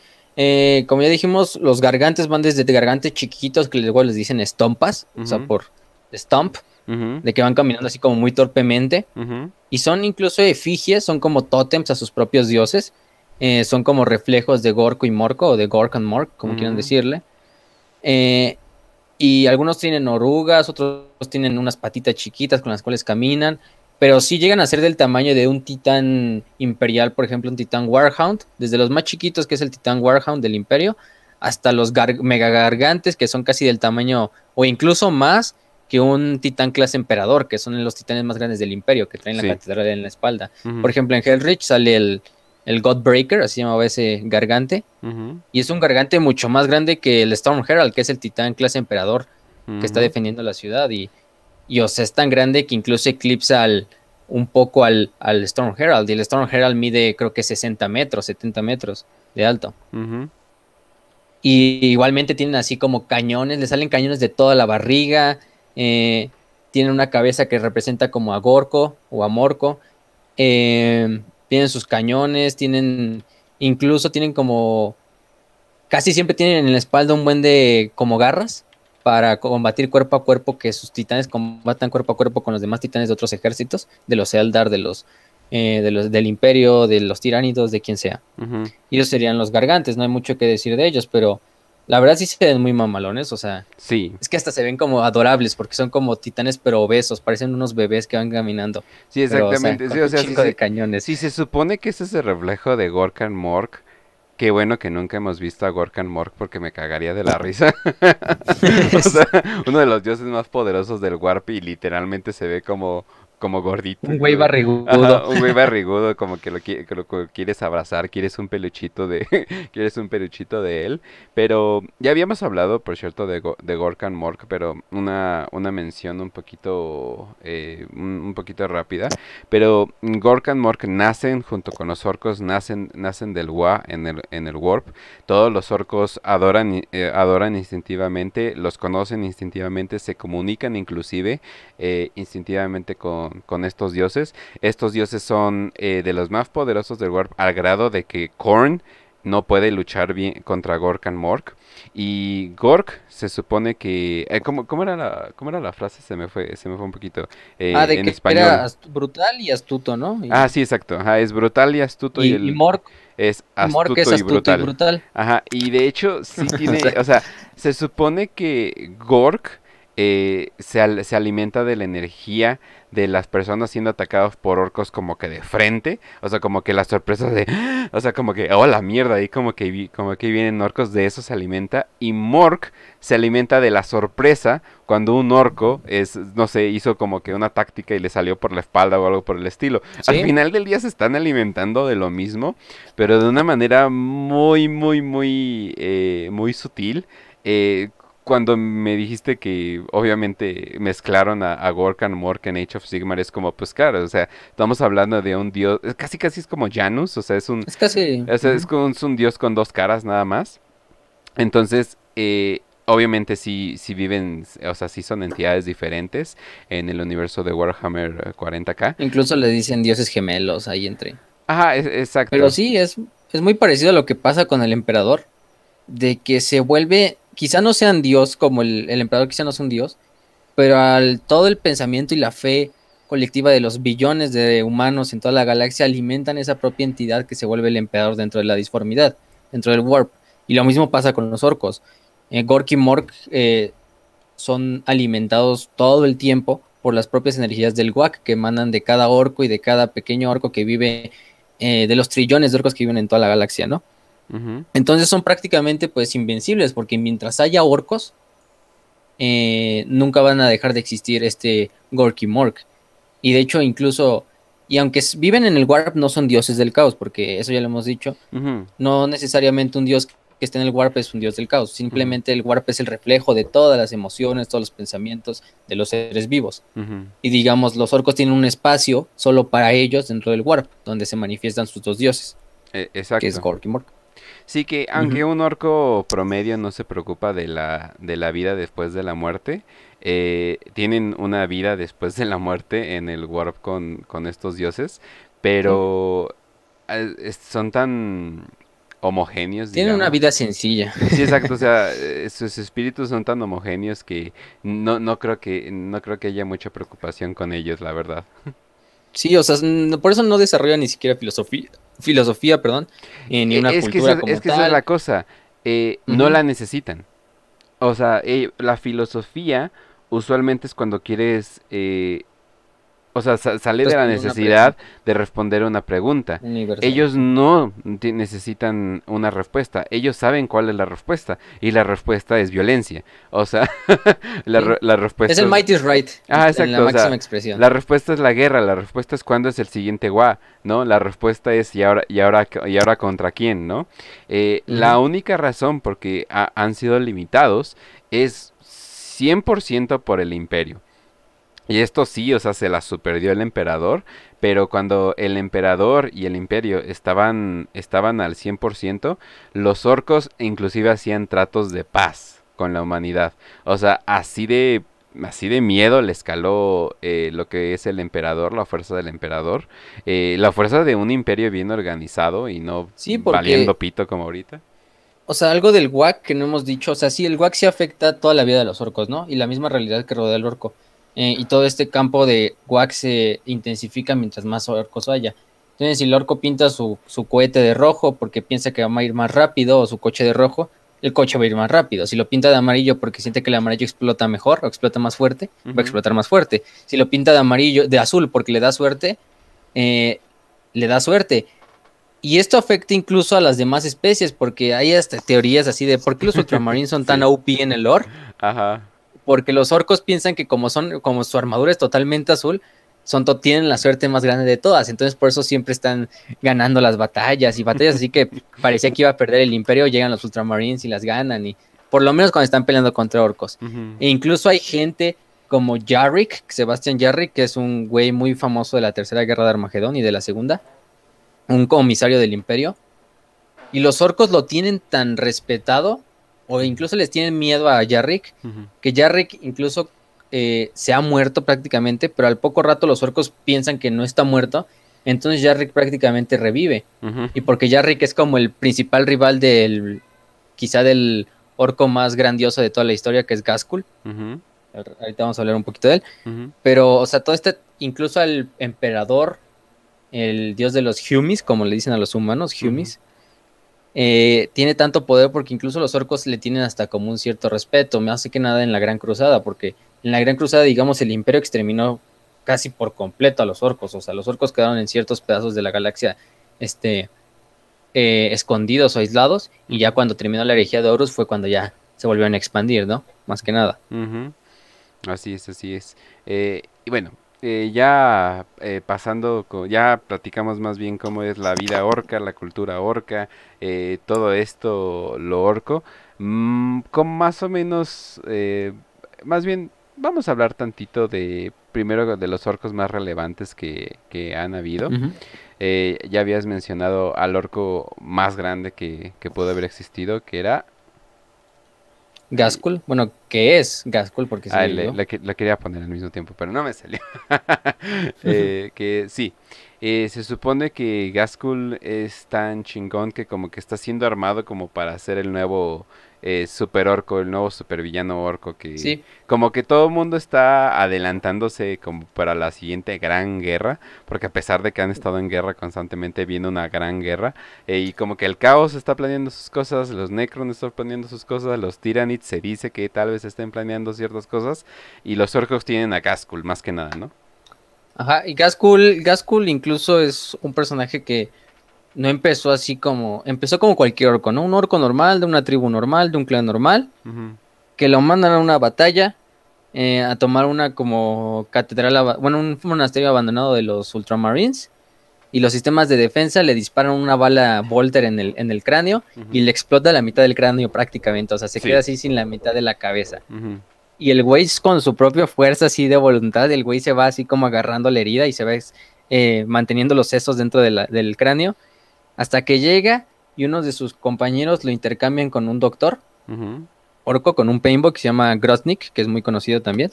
como ya dijimos, los gargantes van desde gargantes chiquitos, que luego les dicen estompas, o sea, por stomp, de que van caminando así como muy torpemente. Y son incluso efigies, son como tótems a sus propios dioses. Eh, son como reflejos de Gorko y Morco, o de Gork and Mork, como quieran decirle. Eh, y algunos tienen orugas, otros tienen unas patitas chiquitas con las cuales caminan. Pero sí llegan a ser del tamaño de un titán imperial, por ejemplo, un titán Warhound. Desde los más chiquitos, que es el titán Warhound del imperio, hasta los mega gargantes que son casi del tamaño o incluso más que un titán clase emperador, que son los titanes más grandes del imperio, que traen la catedral en la espalda. Por ejemplo, en Hellrich sale el, el Godbreaker, así llamaba ese gargante, y es un gargante mucho más grande que el Storm Herald, que es el titán clase emperador, que está defendiendo la ciudad, y, y o sea, es tan grande que incluso eclipsa al, un poco al, al Storm Herald, y el Storm Herald mide creo que 60 metros, 70 metros de alto. Y igualmente tienen así como cañones, le salen cañones de toda la barriga, eh, tienen una cabeza que representa como a Gorco o a Morco. Eh, tienen sus cañones, tienen, incluso tienen como, casi siempre tienen en la espalda un buen de como garras para combatir cuerpo a cuerpo, que sus titanes combatan cuerpo a cuerpo con los demás titanes de otros ejércitos, de los Eldar, de los, eh, de los del imperio, de los tiránidos, de quien sea. Y ellos serían los gargantes, no hay mucho que decir de ellos, pero la verdad sí se ven muy mamalones, o sea. Sí. Es que hasta se ven como adorables porque son como titanes pero obesos, parecen unos bebés que van caminando. Sí, exactamente. o sí, de se, cañones. Sí, se supone que ese es el reflejo de Gorkan Mork, qué bueno que nunca hemos visto a Gorkan Mork porque me cagaría de la risa. uno de los dioses más poderosos del Warp y literalmente se ve como como gordito. Un güey barrigudo. un güey barrigudo, como que lo, que quieres abrazar, quieres un peluchito de quieres un peluchito de él, pero ya habíamos hablado, por cierto, de, de Gorkan Mork, pero una, una mención un poquito eh, un, poquito rápida, pero Gorkan Mork nacen junto con los orcos, nacen nacen del Wa en el en el Warp. Todos los orcos adoran eh, adoran instintivamente, los conocen instintivamente, se comunican inclusive eh, instintivamente con con, estos dioses. Estos dioses son eh, de los más poderosos del Warp, al grado de que Korn no puede luchar bien contra Gork and Mork. Y Gork se supone que. Eh, ¿cómo, era la, era la, frase? Se me fue, se me fue un poquito. Eh, ah, de que era brutal y astuto, ¿no? Ah, sí, exacto. es brutal y astuto. Y, Mork es astuto, brutal. y, brutal. Ajá, y de hecho, sí tiene. o sea, se supone que Gork eh, se, alimenta de la energía de las personas siendo atacadas por orcos como que de frente, o sea, como que la sorpresa de, o sea, como que, oh la mierda, ahí como que, como que vienen orcos, de eso se alimenta, y Mork se alimenta de la sorpresa cuando un orco es, no sé, hizo como que una táctica y le salió por la espalda o algo por el estilo. Al final del día se están alimentando de lo mismo, pero de una manera muy, muy, muy, eh, muy sutil. Eh, cuando me dijiste que obviamente mezclaron a, a Gorkan Mork en Age of Sigmar, es como, pues claro, o sea, estamos hablando de un dios, casi casi es como Janus, o sea, es un... Es casi... un, dios con dos caras nada más. Entonces, eh, obviamente sí, sí viven, o sea, sí son entidades diferentes en el universo de Warhammer 40k. Eh, Incluso le dicen dioses gemelos ahí entre... Ajá, exacto. Pero sí, es, es muy parecido a lo que pasa con el emperador, de que se vuelve quizá no sean Dios como el, emperador, quizá no sea un Dios, pero al todo el pensamiento y la fe colectiva de los billones de humanos en toda la galaxia alimentan esa propia entidad que se vuelve el emperador dentro de la disformidad, dentro del warp. Y lo mismo pasa con los orcos. Eh, Gork y Mork eh, son alimentados todo el tiempo por las propias energías del Guac que emanan de cada orco y de cada pequeño orco que vive, eh, de los trillones de orcos que viven en toda la galaxia, ¿no? Entonces son prácticamente pues invencibles porque mientras haya orcos, eh, nunca van a dejar de existir este Gorky Mork. Y de hecho incluso, y aunque viven en el Warp, no son dioses del caos, porque eso ya lo hemos dicho, no necesariamente un dios que esté en el Warp es un dios del caos, simplemente el Warp es el reflejo de todas las emociones, todos los pensamientos de los seres vivos. Y digamos, los orcos tienen un espacio solo para ellos dentro del Warp, donde se manifiestan sus dos dioses, e, que es Gorky Mork. Sí que aunque un orco promedio no se preocupa de la, de la vida después de la muerte, eh, tienen una vida después de la muerte en el warp con, estos dioses, pero eh, son tan homogéneos. Tienen una vida sencilla. Sí, exacto. O sea, eh, sus espíritus son tan homogéneos que no, no creo que no creo que haya mucha preocupación con ellos, la verdad. Sí, o sea, por eso no desarrolla ni siquiera filosofía filosofía, perdón, eh, ni eh, una es que Es que esa es la cosa, eh, no la necesitan. O sea, la filosofía usualmente es cuando quieres o sea, sale de la necesidad de responder una pregunta. Ellos no necesitan una respuesta. Ellos saben cuál es la respuesta. Y la respuesta es violencia. O sea, la, respuesta. Es el might right. Ah, exacto. la máxima expresión. La respuesta es la guerra. La respuesta es cuándo es el siguiente gua. ¿No? La respuesta es y ahora, y ahora, y ahora contra quién, ¿no? Eh, la única razón por que han sido limitados es 100% por el imperio. Y esto sí, o sea, se la superdió el emperador, pero cuando el emperador y el imperio estaban, estaban al 100%, los orcos inclusive hacían tratos de paz con la humanidad. O sea, así de, así de miedo le escaló eh, lo que es el emperador, la fuerza del emperador, eh, la fuerza de un imperio bien organizado y no sí, valiendo pito como ahorita. O sea, algo del guac que no hemos dicho, o sea, sí, el WAC sí afecta toda la vida de los orcos, ¿no? Y la misma realidad que rodea el orco. Eh, y todo este campo de wax se intensifica mientras más orcos haya. Entonces, si el orco pinta su, cohete de rojo porque piensa que va a ir más rápido o su coche de rojo, el coche va a ir más rápido. Si lo pinta de amarillo porque siente que el amarillo explota mejor o explota más fuerte, va a explotar más fuerte. Si lo pinta de amarillo, de azul porque le da suerte, eh, le da suerte. Y esto afecta incluso a las demás especies, porque hay hasta teorías así de por qué los ultramarines son tan OP en el lore. Ajá porque los orcos piensan que como son, como su armadura es totalmente azul, son tienen la suerte más grande de todas, entonces por eso siempre están ganando las batallas y batallas, así que parecía que iba a perder el imperio, llegan los Ultramarines y las ganan, y por lo menos cuando están peleando contra orcos. E incluso hay gente como Jarrick, Sebastian Jarrick, que es un güey muy famoso de la Tercera Guerra de Armagedón y de la Segunda, un comisario del imperio, y los orcos lo tienen tan respetado o incluso les tienen miedo a Jarrick, que Jarrick incluso eh, se ha muerto prácticamente, pero al poco rato los orcos piensan que no está muerto, entonces Jarrick prácticamente revive. Y porque Jarrick es como el principal rival del, quizá del orco más grandioso de toda la historia, que es Gaskul. Ahorita vamos a hablar un poquito de él. Pero, o sea, todo este, incluso al emperador, el dios de los Humis, como le dicen a los humanos, Humis eh, tiene tanto poder porque incluso los orcos le tienen hasta como un cierto respeto, más que nada en la Gran Cruzada, porque en la Gran Cruzada, digamos, el imperio exterminó casi por completo a los orcos, o sea, los orcos quedaron en ciertos pedazos de la galaxia, este, eh, escondidos o aislados, y ya cuando terminó la herejía de Horus fue cuando ya se volvieron a expandir, ¿no? Más que nada. Así es, así es. Eh, y bueno, eh, ya eh, pasando, ya platicamos más bien cómo es la vida orca, la cultura orca, eh, todo esto lo orco. Mm, con más o menos, más bien, vamos a hablar tantito de, primero, de los orcos más relevantes que, han habido. ya habías mencionado al orco más grande que, que pudo haber existido, que era Gaskul, bueno, ¿qué es Gaskull? Porque ah, le, la, quería poner al mismo tiempo, pero no me salió. Eh, que sí, eh, se supone que Gaskull es tan chingón que como que está siendo armado como para hacer el nuevo eh, super Orco, el nuevo supervillano Orco que como que todo el mundo está adelantándose como para la siguiente gran guerra, porque a pesar de que han estado en guerra constantemente, viene una gran guerra eh, y como que el caos está planeando sus cosas, los Necron están planeando sus cosas, los Tyranids se dice que tal vez estén planeando ciertas cosas y los Orcos tienen a Gaskul más que nada, ¿no? Ajá, y Gaskul, Gaskul incluso es un personaje que no empezó así como, empezó como cualquier orco, ¿no? Un orco normal, de una tribu normal, de un clan normal, que lo mandan a una batalla, eh, a tomar una como catedral, bueno, un monasterio abandonado de los Ultramarines, y los sistemas de defensa le disparan una bala Volter en el, en el cráneo y le explota la mitad del cráneo prácticamente, o sea, se queda así sin la mitad de la cabeza. Y el güey con su propia fuerza así de voluntad, el güey se va así como agarrando la herida y se va eh, manteniendo los sesos dentro del cráneo hasta que llega y uno de sus compañeros lo intercambian con un doctor. Orco con un paintball que se llama Grosnik, que es muy conocido también.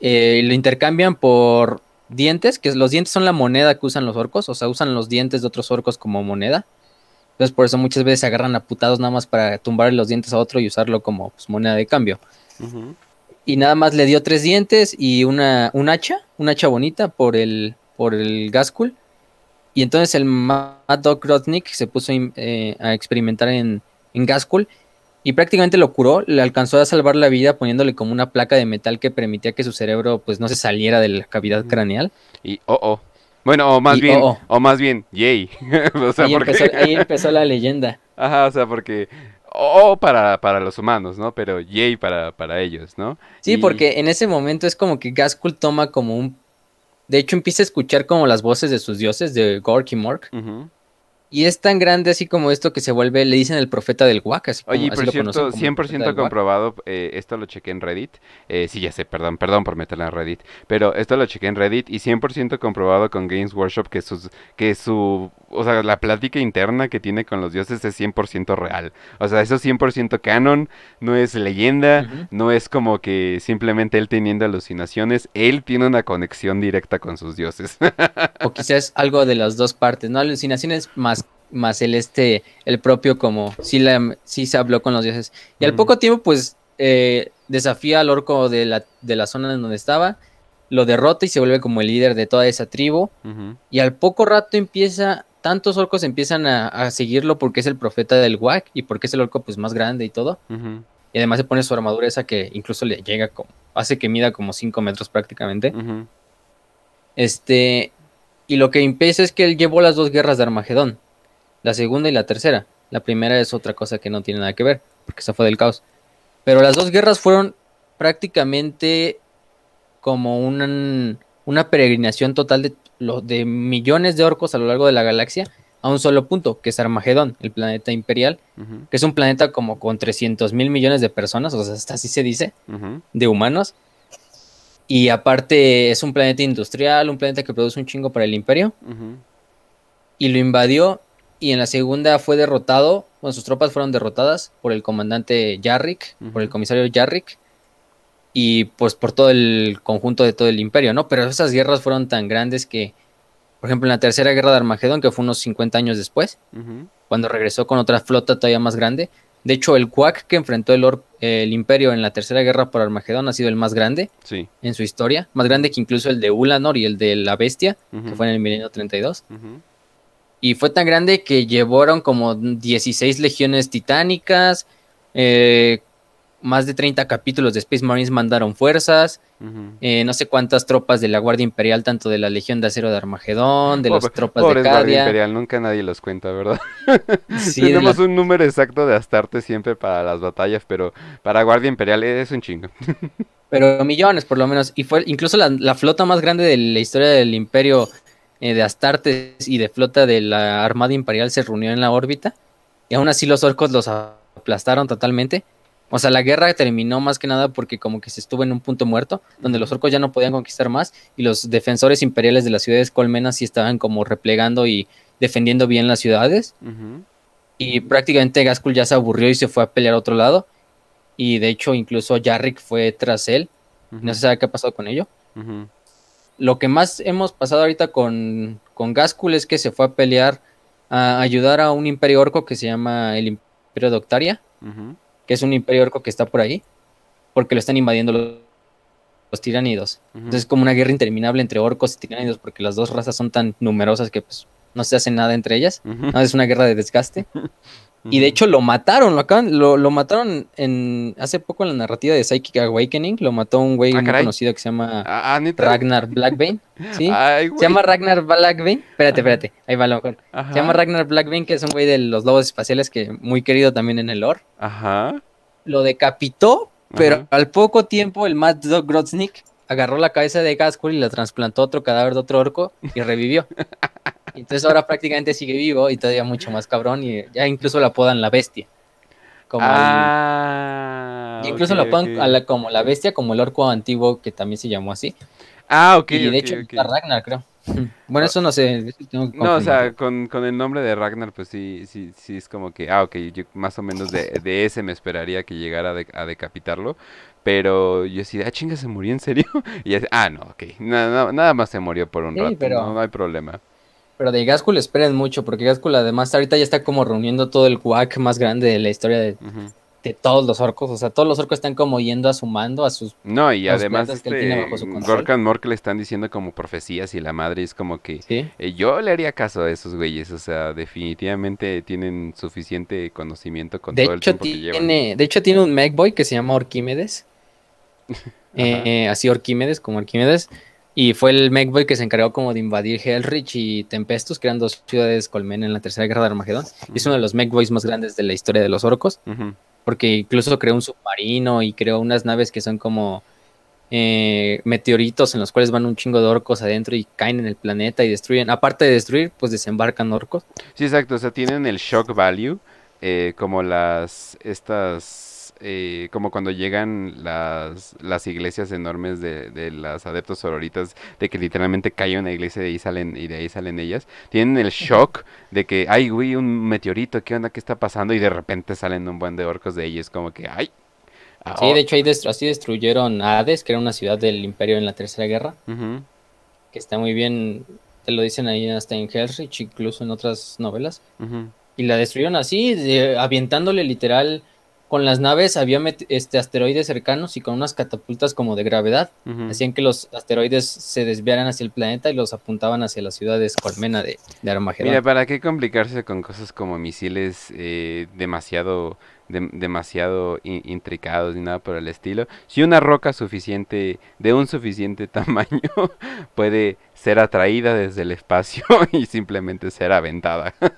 Eh, lo intercambian por dientes, que los dientes son la moneda que usan los orcos, o sea, usan los dientes de otros orcos como moneda. Entonces, por eso muchas veces se agarran a putados nada más para tumbar los dientes a otro y usarlo como pues, moneda de cambio. Y nada más le dio tres dientes y una, un hacha, una hacha bonita por el, por el y entonces el Mad Dog se puso eh, a experimentar en, en y prácticamente lo curó, le alcanzó a salvar la vida poniéndole como una placa de metal que permitía que su cerebro pues no se saliera de la cavidad craneal. Y oh oh. Bueno, o más bien, oh, oh. o más bien, yay. ahí, empezó, la leyenda. Ajá, o sea, porque o para, para, los humanos, ¿no? Pero yay para, para ellos, ¿no? Sí, porque en ese momento es como que Gaskull toma como un de hecho, empieza a escuchar como las voces de sus dioses, de Gork y Mork. Y es tan grande así como esto que se vuelve, le dicen el profeta del Wacas. Oye, por cierto, 100% comprobado, eh, esto lo chequé en Reddit. Eh, sí, ya sé, perdón, perdón por meterla en Reddit. Pero esto lo chequé en Reddit y 100% comprobado con Games Workshop que, sus, que su o sea, la plática interna que tiene con los dioses es 100% real. O sea, eso es 100% canon, no es leyenda, no es como que simplemente él teniendo alucinaciones, él tiene una conexión directa con sus dioses. o quizás algo de las dos partes, ¿no? Alucinaciones más más el este, el propio como sí, la, se habló con los dioses. Y al poco tiempo, pues, eh, desafía al orco de la, zona en donde estaba, lo derrota y se vuelve como el líder de toda esa tribu. Y al poco rato empieza tantos orcos empiezan a, seguirlo porque es el profeta del WAC y porque es el orco pues más grande y todo. Y además se pone su armadura esa que incluso le llega hace que mida como 5 metros prácticamente. Este, y lo que empieza es que él llevó las dos guerras de Armagedón, la segunda y la tercera. La primera es otra cosa que no tiene nada que ver, porque esa fue del caos. Pero las dos guerras fueron prácticamente como una, una peregrinación total de de millones de orcos a lo largo de la galaxia a un solo punto, que es Armagedón, el planeta imperial, que es un planeta como con 300 mil millones de personas, o sea, hasta así se dice, de humanos. Y aparte es un planeta industrial, un planeta que produce un chingo para el imperio. Y lo invadió y en la segunda fue derrotado, bueno, sus tropas fueron derrotadas por el comandante Yarrick, por el comisario Yarrick y pues por todo el conjunto de todo el imperio, ¿no? Pero esas guerras fueron tan grandes que, por ejemplo, en la tercera guerra de Armagedón, que fue unos 50 años después, cuando regresó con otra flota todavía más grande, de hecho el cuac que enfrentó el, el imperio en la tercera guerra por Armagedón ha sido el más grande en su historia, más grande que incluso el de Ulanor y el de la Bestia, que fue en el milenio 32. Y fue tan grande que llevaron como 16 legiones titánicas, eh, más de 30 capítulos de Space Marines mandaron fuerzas, eh, no sé cuántas tropas de la Guardia Imperial, tanto de la Legión de Acero de Armagedón, de las tropas de Cadia. Guardia Imperial, nunca nadie los cuenta, ¿verdad? Sí, Tenemos un número exacto de Astarte siempre para las batallas, pero para Guardia Imperial es un chingo. pero millones, por lo menos, y fue incluso la, flota más grande de la historia del Imperio eh, de Astartes y de flota de la Armada Imperial se reunió en la órbita, y aún así los orcos los aplastaron totalmente o sea, la guerra terminó más que nada porque como que se estuvo en un punto muerto, donde los orcos ya no podían conquistar más y los defensores imperiales de las ciudades colmenas sí estaban como replegando y defendiendo bien las ciudades. Y prácticamente Gaskul ya se aburrió y se fue a pelear a otro lado. Y de hecho incluso Jarrick fue tras él. No se sabe qué ha pasado con ello. Lo que más hemos pasado ahorita con, con Gaskul es que se fue a pelear a ayudar a un imperio orco que se llama el Imperio Doctaria. Ajá que es un imperio orco que está por ahí, porque lo están invadiendo los, tiranidos, Entonces es como una guerra interminable entre orcos y tiranidos, porque las dos razas son tan numerosas que pues, no se hace nada entre ellas. es una guerra de desgaste. Y de hecho lo mataron, lo mataron en hace poco en la narrativa de Psychic Awakening, lo mató un güey ah, muy conocido que se llama ah, ah, Ragnar Blackbane. ¿sí? se llama Ragnar Blackbane. Espérate, espérate, ahí va lo mejor. Se llama Ragnar Blackbane, que es un güey de los lobos espaciales que muy querido también en el lore. Ajá. Lo decapitó, pero al poco tiempo el Mad Dog Grotznik agarró la cabeza de Gaskull y la trasplantó a otro cadáver de otro orco y revivió. Entonces ahora prácticamente sigue vivo y todavía mucho más cabrón y ya incluso la apodan la bestia. Como ah, incluso la apodan como la bestia, como el orco antiguo que también se llamó así. Ah, ok. Y de hecho a Ragnar, creo. Bueno, eso no sé. no, o sea, con, el nombre de Ragnar, pues sí, sí, sí es como que, ah, ok, yo más o menos de, ese me esperaría que llegara a, decapitarlo. Pero yo decía ah, chinga, se murió en serio. Y ah, no, ok, nada más se murió por un sí, rato, pero... no hay problema. Pero de Gascul esperen mucho, porque Gaskul además ahorita ya está como reuniendo todo el cuac más grande de la historia de, todos los orcos. O sea, todos los orcos están como yendo a su mando, a sus... No, y además que él este, tiene Mork le están diciendo como profecías y la madre es como que... Eh, yo le haría caso a esos güeyes, o sea, definitivamente tienen suficiente conocimiento con de todo hecho, el tiempo tiene, De hecho tiene un Megboy que se llama Orquímedes. Eh, así Orquímedes, como Orquímedes. Y fue el Megboy que se encargó como de invadir Hellrich y Tempestus, creando dos ciudades colmen en la Tercera Guerra de Armagedón. Es uno de los Megboys más grandes de la historia de los orcos, porque incluso creó un submarino y creó unas naves que son como eh, meteoritos en los cuales van un chingo de orcos adentro y caen en el planeta y destruyen. Aparte de destruir, pues desembarcan orcos. Sí, exacto, o sea, tienen el shock value, eh, como las, estas eh, como cuando llegan las, las iglesias enormes de, de las adeptos sororitas, de que literalmente cae una iglesia y de ahí salen, y de ahí salen ellas, tienen el shock de que, ay, un meteorito, ¿qué onda? ¿Qué está pasando? Y de repente salen un buen de orcos de ellos, como que, ay. sí, de hecho ahí así destruyeron Hades, que era una ciudad del imperio en la Tercera Guerra, que está muy bien, te lo dicen ahí hasta en Hellrich, incluso en otras novelas. Y la destruyeron así, avientándole literal con las naves había este, asteroides cercanos y con unas catapultas como de gravedad hacían que los asteroides se desviaran hacia el planeta y los apuntaban hacia las ciudades colmena de, de Armagedón. Mira, ¿para qué complicarse con cosas como misiles eh, demasiado demasiado intricados ni nada por el estilo. Si una roca suficiente, de un suficiente tamaño, puede ser atraída desde el espacio y simplemente ser aventada.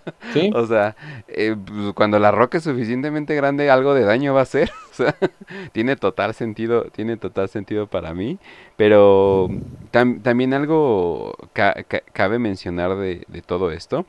O sea, eh, pues, cuando la roca es suficientemente grande, algo de daño va a ser... tiene total sentido, tiene total sentido para mí. Pero también algo cabe mencionar de, todo esto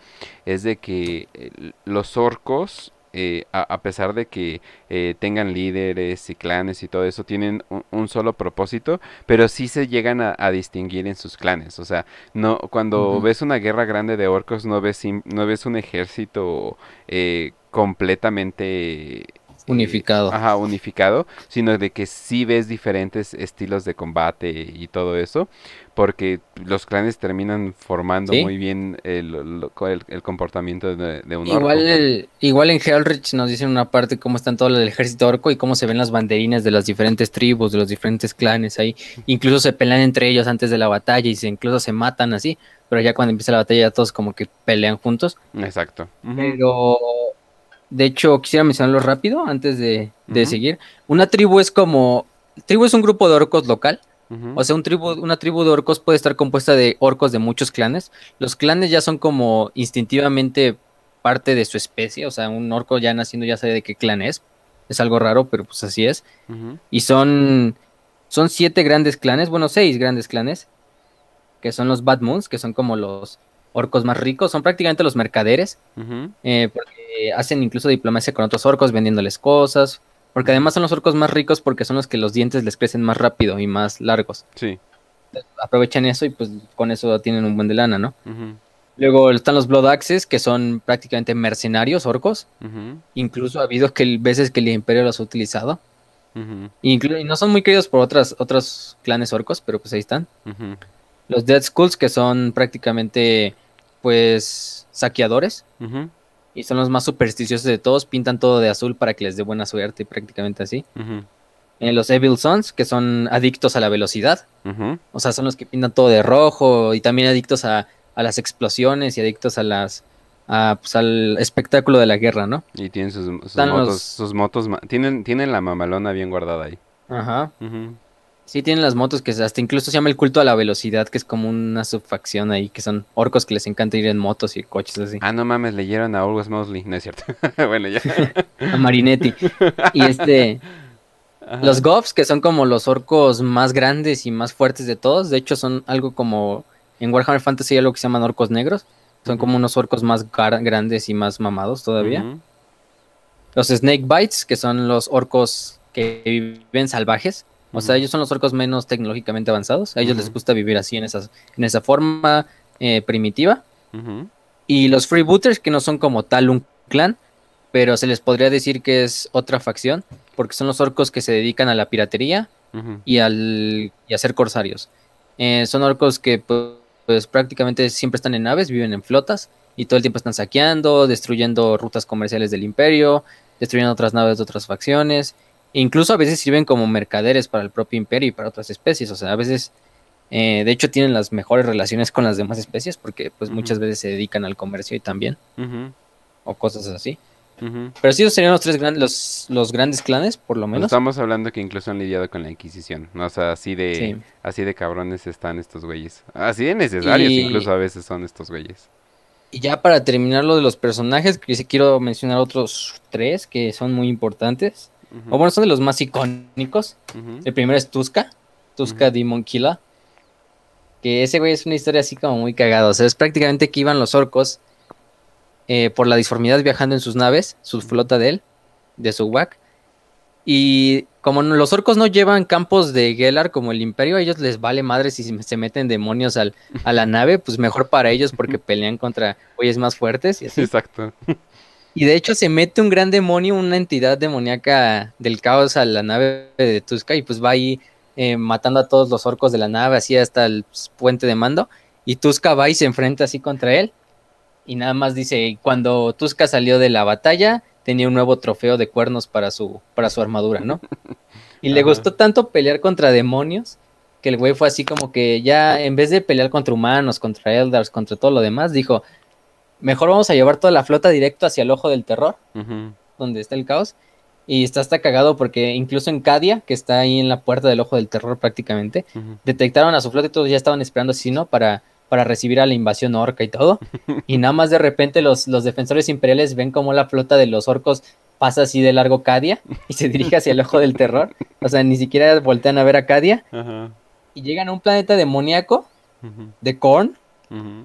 es de que eh, los orcos eh, a, pesar de que eh, tengan líderes y clanes y todo eso, tienen un, solo propósito, pero sí se llegan a, distinguir en sus clanes. O sea, no cuando ves una guerra grande de orcos, no ves, no ves un ejército eh, completamente unificado. Ajá, unificado, sino de que si ves diferentes estilos de combate y todo eso, porque los clanes terminan formando muy bien el, comportamiento de, un igual orco. igual en Hellrich nos dicen una parte cómo están todo el ejército orco y cómo se ven las banderinas de las diferentes tribus, de los diferentes clanes ahí. Incluso se pelean entre ellos antes de la batalla y se, incluso se matan así, pero ya cuando empieza la batalla todos como que pelean juntos. Exacto. Pero de hecho, quisiera mencionarlo rápido antes de, seguir. Una tribu es como. Tribu es un grupo de orcos local. O sea, un tribu, una tribu de orcos puede estar compuesta de orcos de muchos clanes. Los clanes ya son como instintivamente parte de su especie. O sea, un orco ya naciendo ya sabe de qué clan es. Es algo raro, pero pues así es. Y son. Son siete grandes clanes. Bueno, seis grandes clanes. Que son los Bad que son como los orcos más ricos, son prácticamente los mercaderes, eh, porque hacen incluso diplomacia con otros orcos vendiéndoles cosas, porque además son los orcos más ricos porque son los que los dientes les crecen más rápido y más largos. Sí. Aprovechan eso y pues con eso tienen un buen de lana, ¿no? Luego están los Blood Axes, que son prácticamente mercenarios orcos. Incluso ha habido que, veces que el Imperio los ha utilizado. y, no son muy queridos por otras, otros clanes orcos, pero pues ahí están. Los Dead Skulls, que son prácticamente pues saqueadores. Y son los más supersticiosos de todos, pintan todo de azul para que les dé buena suerte, prácticamente así. Eh, los Evil Sons, que son adictos a la velocidad. O sea, son los que pintan todo de rojo y también adictos a, las explosiones y adictos a las... Pues, al espectáculo de la guerra, ¿no? Y tienen sus, motos, sus motos tienen, tienen la mamalona bien guardada ahí. Ajá. Sí, tienen las motos que hasta incluso se llama el culto a la velocidad, que es como una subfacción ahí, que son orcos que les encanta ir en motos y coches así. Ah, no mames, leyeron a Orwell Mosley, no es cierto. bueno, ya. a Marinetti. Y este. Los Goffs, que son como los orcos más grandes y más fuertes de todos, de hecho son algo como. En Warhammer Fantasy hay algo que se llaman orcos negros. Son como unos orcos más grandes y más mamados todavía. Los Snake Bites, que son los orcos que viven salvajes o sea, ellos son los orcos menos tecnológicamente avanzados. A ellos les gusta vivir así, en, esas, en esa forma eh, primitiva. Y los freebooters, que no son como tal un clan, pero se les podría decir que es otra facción, porque son los orcos que se dedican a la piratería y, al, a ser corsarios. Eh, son orcos que pues, pues, prácticamente siempre están en naves, viven en flotas y todo el tiempo están saqueando, destruyendo rutas comerciales del imperio, destruyendo otras naves de otras facciones Incluso a veces sirven como mercaderes para el propio imperio y para otras especies. O sea, a veces, eh, de hecho, tienen las mejores relaciones con las demás especies porque pues muchas veces se dedican al comercio y también. O cosas así. Pero sí, esos serían los tres grandes, los, grandes clanes, por lo menos. estamos hablando que incluso han lidiado con la Inquisición. ¿no? O sea, así de, así de cabrones están estos güeyes. Así de necesarios incluso a veces son estos güeyes. Y ya para terminar lo de los personajes, que quiero mencionar otros tres que son muy importantes. O bueno, son de los más icónicos. El primero es Tusca Tusca Demon Killer. Que ese güey es una historia así como muy cagada. O sea, es prácticamente que iban los orcos eh, por la disformidad viajando en sus naves, su flota de él, de su WAC. Y como los orcos no llevan campos de Gellar como el imperio, a ellos les vale madre si se meten demonios a la nave, pues mejor para ellos porque pelean contra güeyes más fuertes Exacto. Y de hecho se mete un gran demonio, una entidad demoníaca del caos a la nave de Tusca y pues va ahí eh, matando a todos los orcos de la nave, así hasta el puente de mando. Y Tusca va y se enfrenta así contra él. Y nada más dice, cuando Tusca salió de la batalla, tenía un nuevo trofeo de cuernos para su, para su armadura, ¿no? Y le gustó tanto pelear contra demonios que el güey fue así como que ya en vez de pelear contra humanos, contra eldars, contra todo lo demás, dijo, mejor vamos a llevar toda la flota directo hacia el ojo del terror, donde está el caos. Y está hasta cagado porque incluso en Cadia, que está ahí en la puerta del ojo del terror prácticamente, detectaron a su flota y todos ya estaban esperando si ¿no? Para, para recibir a la invasión orca y todo. y nada más de repente los, los defensores imperiales ven como la flota de los orcos pasa así de largo Cadia y se dirige hacia el ojo del terror. O sea, ni siquiera voltean a ver a Cadia. Y llegan a un planeta demoníaco de Korn,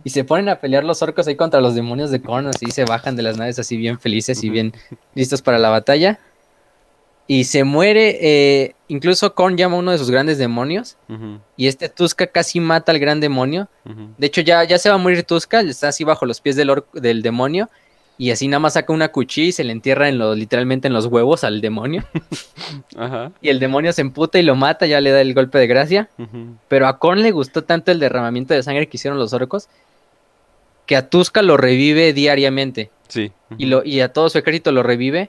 y se ponen a pelear los orcos ahí contra los demonios de Korn, así se bajan de las naves así bien felices y bien listos para la batalla. Y se muere, eh, incluso Korn llama a uno de sus grandes demonios. Y este Tuska casi mata al gran demonio. De hecho, ya, ya se va a morir Tuska, está así bajo los pies del, del demonio. Y así nada más saca una cuchilla y se le entierra en literalmente en los huevos al demonio. Y el demonio se emputa y lo mata, ya le da el golpe de gracia. Pero a Korn le gustó tanto el derramamiento de sangre que hicieron los orcos que a Tuska lo revive diariamente. Sí. y, lo, y a todo su ejército lo revive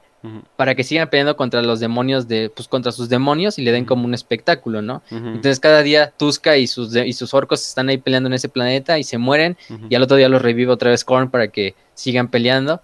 para que sigan peleando contra los demonios de, pues contra sus demonios y le den como un espectáculo, ¿no? Entonces cada día Tuska y sus, y sus orcos están ahí peleando en ese planeta y se mueren y al otro día los revive otra vez Korn para que sigan peleando.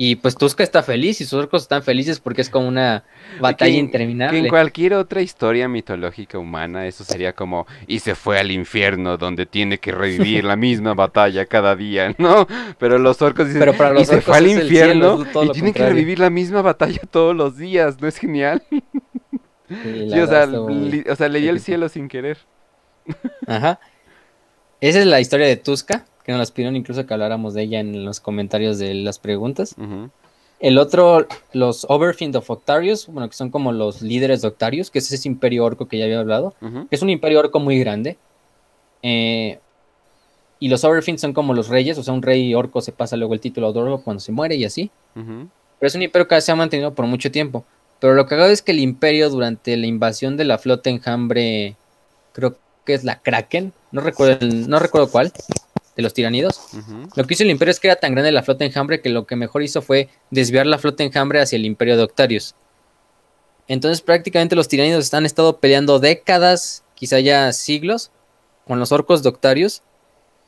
Y pues Tusca está feliz y sus orcos están felices porque es como una batalla interminable. Que en cualquier otra historia mitológica humana eso sería como y se fue al infierno donde tiene que revivir la misma batalla cada día, ¿no? Pero los orcos dicen para y se fue al infierno y tienen que revivir la misma batalla todos los días, ¿no es genial? Sí, o, sea, o el cielo sin querer. Ajá. Esa es la historia de Tusca? que nos las pidieron incluso que habláramos de ella en los comentarios de las preguntas. El otro, los Overfind of Octarius, bueno, que son como los líderes de Octarius, que es ese imperio orco que ya había hablado, que es un imperio orco muy grande. Eh, y los Overfind son como los reyes, o sea, un rey orco se pasa luego el título de orco cuando se muere y así. Pero es un imperio que se ha mantenido por mucho tiempo. Pero lo que hago es que el imperio durante la invasión de la flota enjambre, creo que es la Kraken, no recuerdo, no recuerdo cuál, de los tiranidos. Lo que hizo el imperio es que era tan grande la flota enjambre que lo que mejor hizo fue desviar la flota enjambre hacia el imperio de Octarius. Entonces prácticamente los tiranidos han estado peleando décadas, quizá ya siglos, con los orcos de Octarius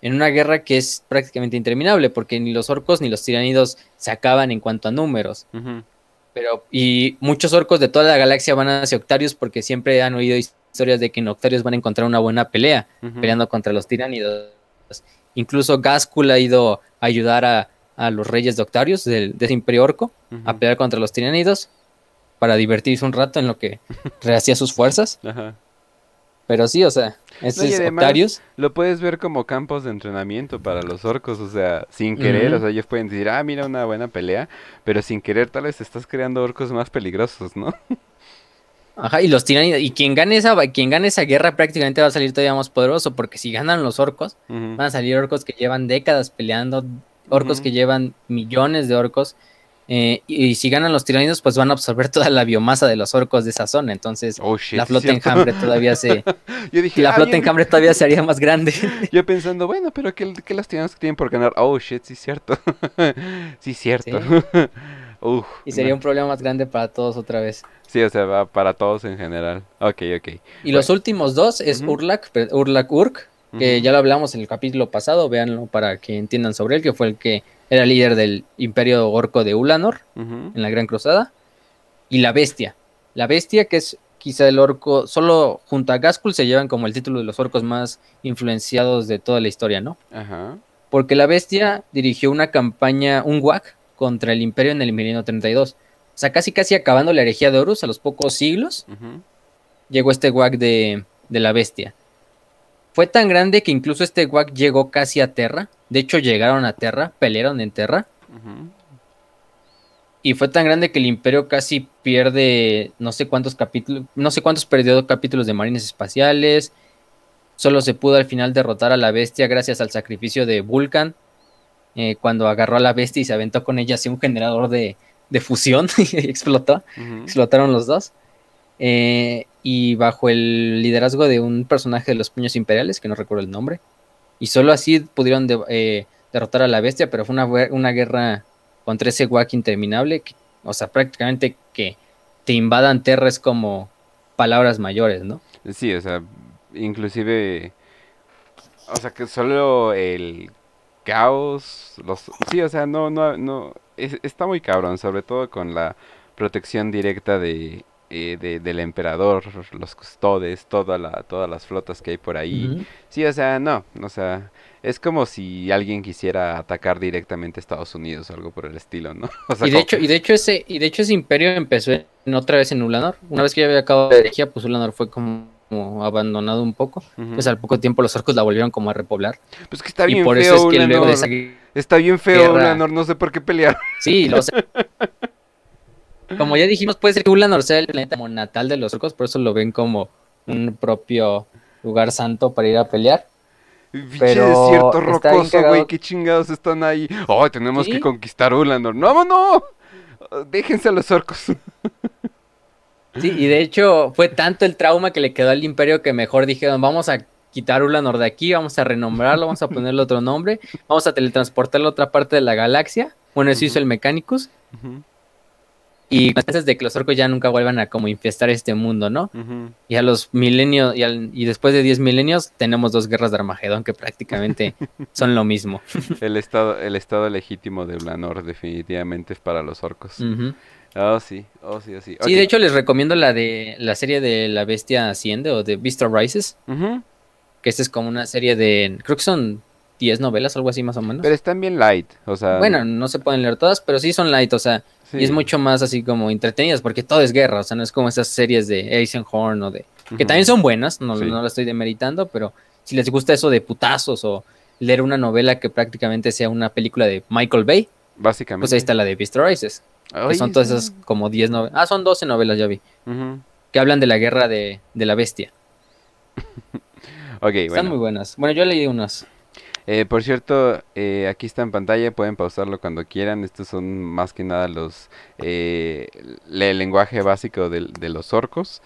en una guerra que es prácticamente interminable porque ni los orcos ni los tiranidos se acaban en cuanto a números. Pero y muchos orcos de toda la galaxia van hacia Octarius porque siempre han oído historias de que en Octarius van a encontrar una buena pelea peleando contra los tiranidos. Incluso Gáscula ha ido a ayudar a, los reyes doctarios del, de imperio orco a pelear contra los tiranidos para divertirse un rato en lo que rehacía sus fuerzas. Pero sí, o sea, estos Lo puedes ver como campos de entrenamiento para los orcos, o sea, sin querer, o sea, ellos pueden decir, ah, mira, una buena pelea, pero sin querer tal vez estás creando orcos más peligrosos, ¿no? Ajá, y los tiran y, quien gane esa quien gane esa guerra prácticamente va a salir todavía más poderoso porque si ganan los orcos, van a salir orcos que llevan décadas peleando, orcos que llevan millones de orcos. Eh, y, si ganan los tiranidos, pues van a absorber toda la biomasa de los orcos de esa zona. Entonces, oh, la flota enjambre todavía se. la ah, flota enjambre todavía se haría más grande. Yo pensando, bueno, pero ¿qué, qué las tiranidos tienen por ganar? Oh shit, sí, cierto. sí, cierto y sería un problema más grande para todos otra vez. Sí, o sea, para todos en general. Ok, ok. Y los últimos dos es Urlak, Urlak Urlac, Urk, que ya lo hablamos en el capítulo pasado, véanlo para que entiendan sobre él, que fue el que era líder del imperio orco de Ulanor en la Gran Cruzada. Y la bestia. La bestia, que es quizá el orco, solo junto a Gaskul se llevan como el título de los orcos más influenciados de toda la historia, ¿no? Ajá. Porque la bestia dirigió una campaña, un WAC, contra el imperio en el milenio 32. O sea, casi casi acabando la herejía de Horus a los pocos siglos, llegó este guac de, la bestia. Fue tan grande que incluso este guac llegó casi a Terra. De hecho, llegaron a Terra, pelearon en Terra. Y fue tan grande que el imperio casi pierde no sé cuántos capítulos, no sé cuántos perdió capítulos de marines espaciales. Solo se pudo al final derrotar a la bestia gracias al sacrificio de Vulcan, eh, cuando agarró a la bestia y se aventó con ella hacia un generador de, fusión y explotó, explotaron los dos. Eh, y bajo el liderazgo de un personaje de los puños imperiales, que no recuerdo el nombre, y solo así pudieron eh, derrotar a la bestia, pero fue una, una guerra contra ese guac interminable, o sea, prácticamente que te invadan terres como palabras mayores, ¿no? Sí, o sea, inclusive, o sea, que solo el caos, los... Sí, o sea, no, no, no, está muy cabrón, sobre todo con la protección directa de, eh, de, del emperador, los custodes, toda la, todas las flotas que hay por ahí. Sí, o sea, no, o sea, es como si alguien quisiera atacar directamente a Estados Unidos o algo por el estilo, ¿no? y de hecho, y de hecho ese, y de hecho ese imperio empezó en, otra vez en Ulanor. Una vez que ya había acabado la energía pues Ulanor fue como como abandonado un poco. Pues al poco tiempo los orcos la volvieron como a repoblar. Pues que está bien feo Está bien feo Ulanor, no sé por qué pelear. Sí, lo sé. como ya dijimos, puede ser que Ulanor sea el planeta como natal de los orcos, por eso lo ven como un propio lugar santo para ir a pelear. Pero desierto rocoso, güey, qué chingados están ahí. Oh, tenemos que conquistar Ulanor. ¡No, no! Déjense a los orcos. y de hecho fue tanto el trauma que le quedó al imperio que mejor dijeron, vamos a quitar Ulanor de aquí, vamos a renombrarlo, vamos a ponerle otro nombre, vamos a teletransportarlo a otra parte de la galaxia. Bueno, eso hizo el Mechanicus. Y antes de que los orcos ya nunca vuelvan a como infestar este mundo, ¿no? Y a los milenios, y, y después de 10 milenios, tenemos dos guerras de Armagedón que prácticamente son lo mismo. el estado, el estado legítimo de Ulanor definitivamente es para los orcos. Oh, sí, oh, sí, oh, sí. Sí, de hecho les recomiendo la de la serie de La Bestia Asciende o de Beast Rises. Que esta es como una serie de. Creo que son 10 novelas, algo así más o menos. Pero están bien light, o sea. Bueno, no se pueden leer todas, pero sí son light, o sea. Y es mucho más así como entretenidas, porque todo es guerra, o sea, no es como esas series de Horn o de. Que también son buenas, no, no las estoy demeritando, pero si les gusta eso de putazos o leer una novela que prácticamente sea una película de Michael Bay, pues básicamente. Pues ahí está la de Beast Que son todas esas como 10 novelas. Ah, son 12 novelas, ya vi. Que hablan de la guerra de, la bestia. ok, Están muy buenas. Bueno, yo leí unas. Eh, por cierto, eh, aquí está en pantalla, pueden pausarlo cuando quieran. Estos son más que nada los eh, el lenguaje básico de, los orcos.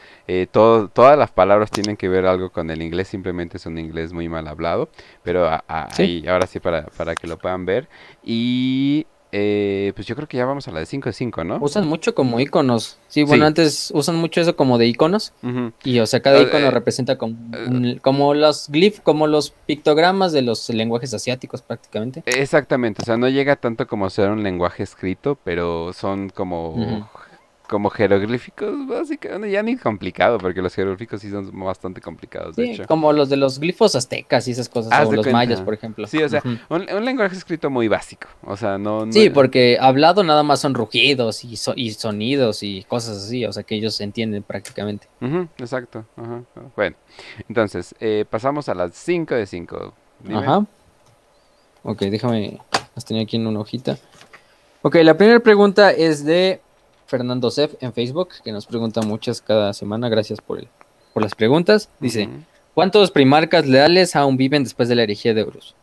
Todo, todas las palabras tienen que ver algo con el inglés, simplemente es un inglés muy mal hablado. Pero ahí, ahora sí para, para que lo puedan ver. Y eh, pues yo creo que ya vamos a la de 5 de 5, ¿no? Usan mucho como iconos. Sí, bueno, antes usan mucho eso como de iconos. Y, o sea, cada eh, icono eh, representa como, como los glyphs, como los pictogramas de los lenguajes asiáticos prácticamente. Exactamente, o sea, no llega tanto como a ser un lenguaje escrito, pero son como como jeroglíficos, básicamente, ya ni complicado, porque los jeroglíficos sí son bastante complicados, de sí, como los de los glifos aztecas y esas cosas, o los mayas, por ejemplo. Sí, o sea, un, lenguaje escrito muy básico, o sea, no... Sí, porque hablado nada más son rugidos y, sonidos y cosas así, o sea, que ellos entienden prácticamente. exacto, Bueno, entonces, eh, pasamos a las 5 de 5. Ajá. Ok, déjame, las tenía aquí en una hojita. Ok, la primera pregunta es de Fernando Zef en Facebook, que nos pregunta muchas cada semana. Gracias por, el, por las preguntas. Dice: ¿Cuántos primarcas leales aún viven después de la herejía de Horus?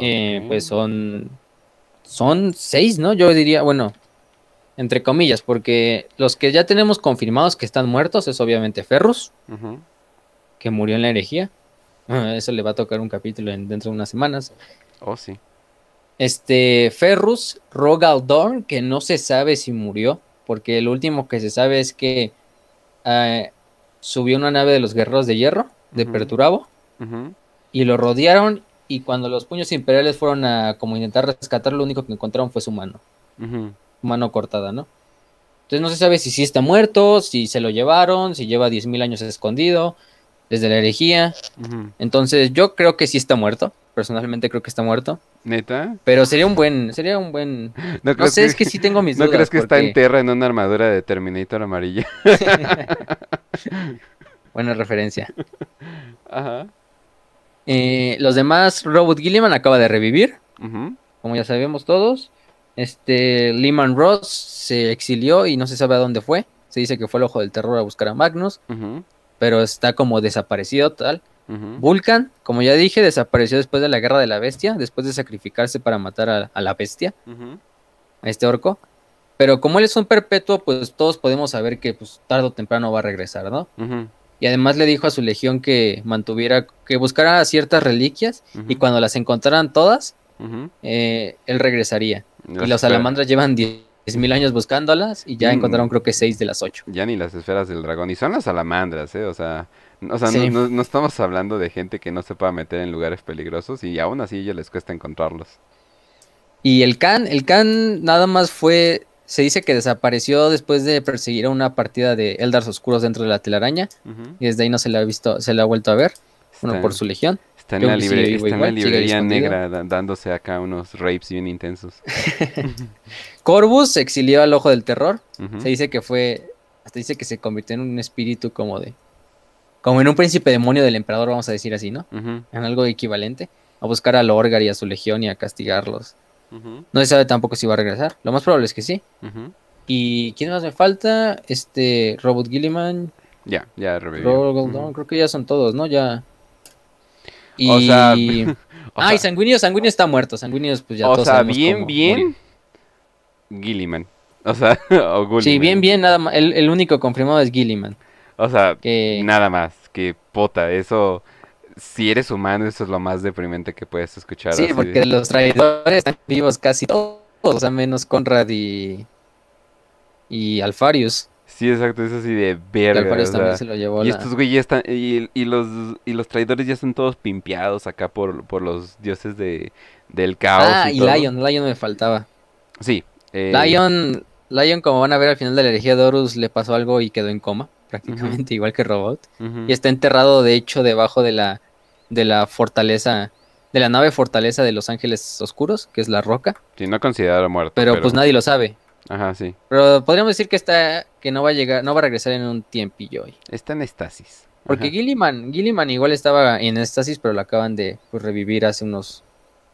Eh, pues son. Son seis, ¿no? Yo diría, bueno, entre comillas, porque los que ya tenemos confirmados que están muertos es obviamente Ferrus, que murió en la herejía. Eso le va a tocar un capítulo dentro de unas semanas. Oh, sí. Este, Ferrus Rogaldorn, que no se sabe si murió, porque el último que se sabe es que ah, subió una nave de los guerreros de hierro, de Perturabo, y lo rodearon. Y cuando los puños imperiales fueron a como intentar rescatar, lo único que encontraron fue su mano. Mano cortada, ¿no? Entonces no se sabe si sí está muerto, si se lo llevaron, si lleva mil años escondido, desde la herejía. Entonces, yo creo que sí está muerto. Personalmente creo que está muerto. Neta. Pero sería un buen, sería un buen. No, sé, es que sí tengo mis ¿No dudas. ¿No crees que está en tierra en una armadura de Terminator amarilla? Buena referencia. Ajá. Eh, los demás, Robot Gilliman acaba de revivir. Como ya sabemos todos. Este Lehman Ross se exilió y no se sabe a dónde fue. Se dice que fue el ojo del terror a buscar a Magnus. Ajá pero está como desaparecido tal. Vulcan, como ya dije, desapareció después de la guerra de la bestia, después de sacrificarse para matar a, la bestia, a este orco. Pero como él es un perpetuo, pues todos podemos saber que pues, tarde o temprano va a regresar, ¿no? Y además le dijo a su legión que mantuviera, que buscara ciertas reliquias y cuando las encontraran todas, eh, él regresaría, y los salamandras llevan 10 mil años buscándolas y ya mm. encontraron creo que seis de las ocho. Ya ni las esferas del dragón. Y son las salamandras, ¿eh? O sea, no, estamos hablando de gente que no se pueda meter en lugares peligrosos y aún así a les cuesta encontrarlos. Y el Khan, el Khan nada más fue... Se dice que desapareció después de perseguir a una partida de Eldars Oscuros dentro de la telaraña. Y desde ahí no se le ha visto, se le ha vuelto a ver. por su legión. Está en, la, en la, librería negra dándose acá unos rapes bien intensos. Corbus se exilió al ojo del terror. Se dice que fue. Hasta dice que se convirtió en un espíritu como de. Como en un príncipe demonio del emperador, vamos a decir así, ¿no? En algo equivalente. A buscar a Lorgar y a su legión y a castigarlos. No se sabe tampoco si va a regresar. Lo más probable es que sí. ¿Y quién más me falta? Este. Robot Gilliman. Ya, ya revivió. Creo que ya son todos, ¿no? Ya. Y... O sea. ah, y Sanguinio, está muerto. Sanguinio, pues ya O sea, bien, bien. Gilliman. O sea, o Sí, bien, bien, nada más. El, único confirmado es Gilliman. O sea, nada más. Que pota, eso. Si eres humano, eso es lo más deprimente que puedes escuchar. Sí, porque los traidores están vivos casi todos, o sea, menos Conrad y. y Alfarius. Sí, exacto, es así de verga. se lo llevó y estos güeyes están. Y, los, y los traidores ya están todos pimpeados acá por, por los dioses de, del caos. Ah, y Lion, Lion me faltaba. Sí, eh, Lion, Lion, como van a ver al final de la herejía de Horus, le pasó algo y quedó en coma, prácticamente, igual que Robot. Y está enterrado, de hecho, debajo de la, de la fortaleza, de la nave fortaleza de los Ángeles Oscuros, que es la roca. Sí, no considerado muerto. Pero, pues nadie lo sabe. Ajá, sí. Pero podríamos decir que está, que no va a llegar, no va a regresar en un tiempillo hoy. Está en estasis. Porque Gilliman, Gilliman igual estaba en estasis, pero lo acaban de pues, revivir hace unos,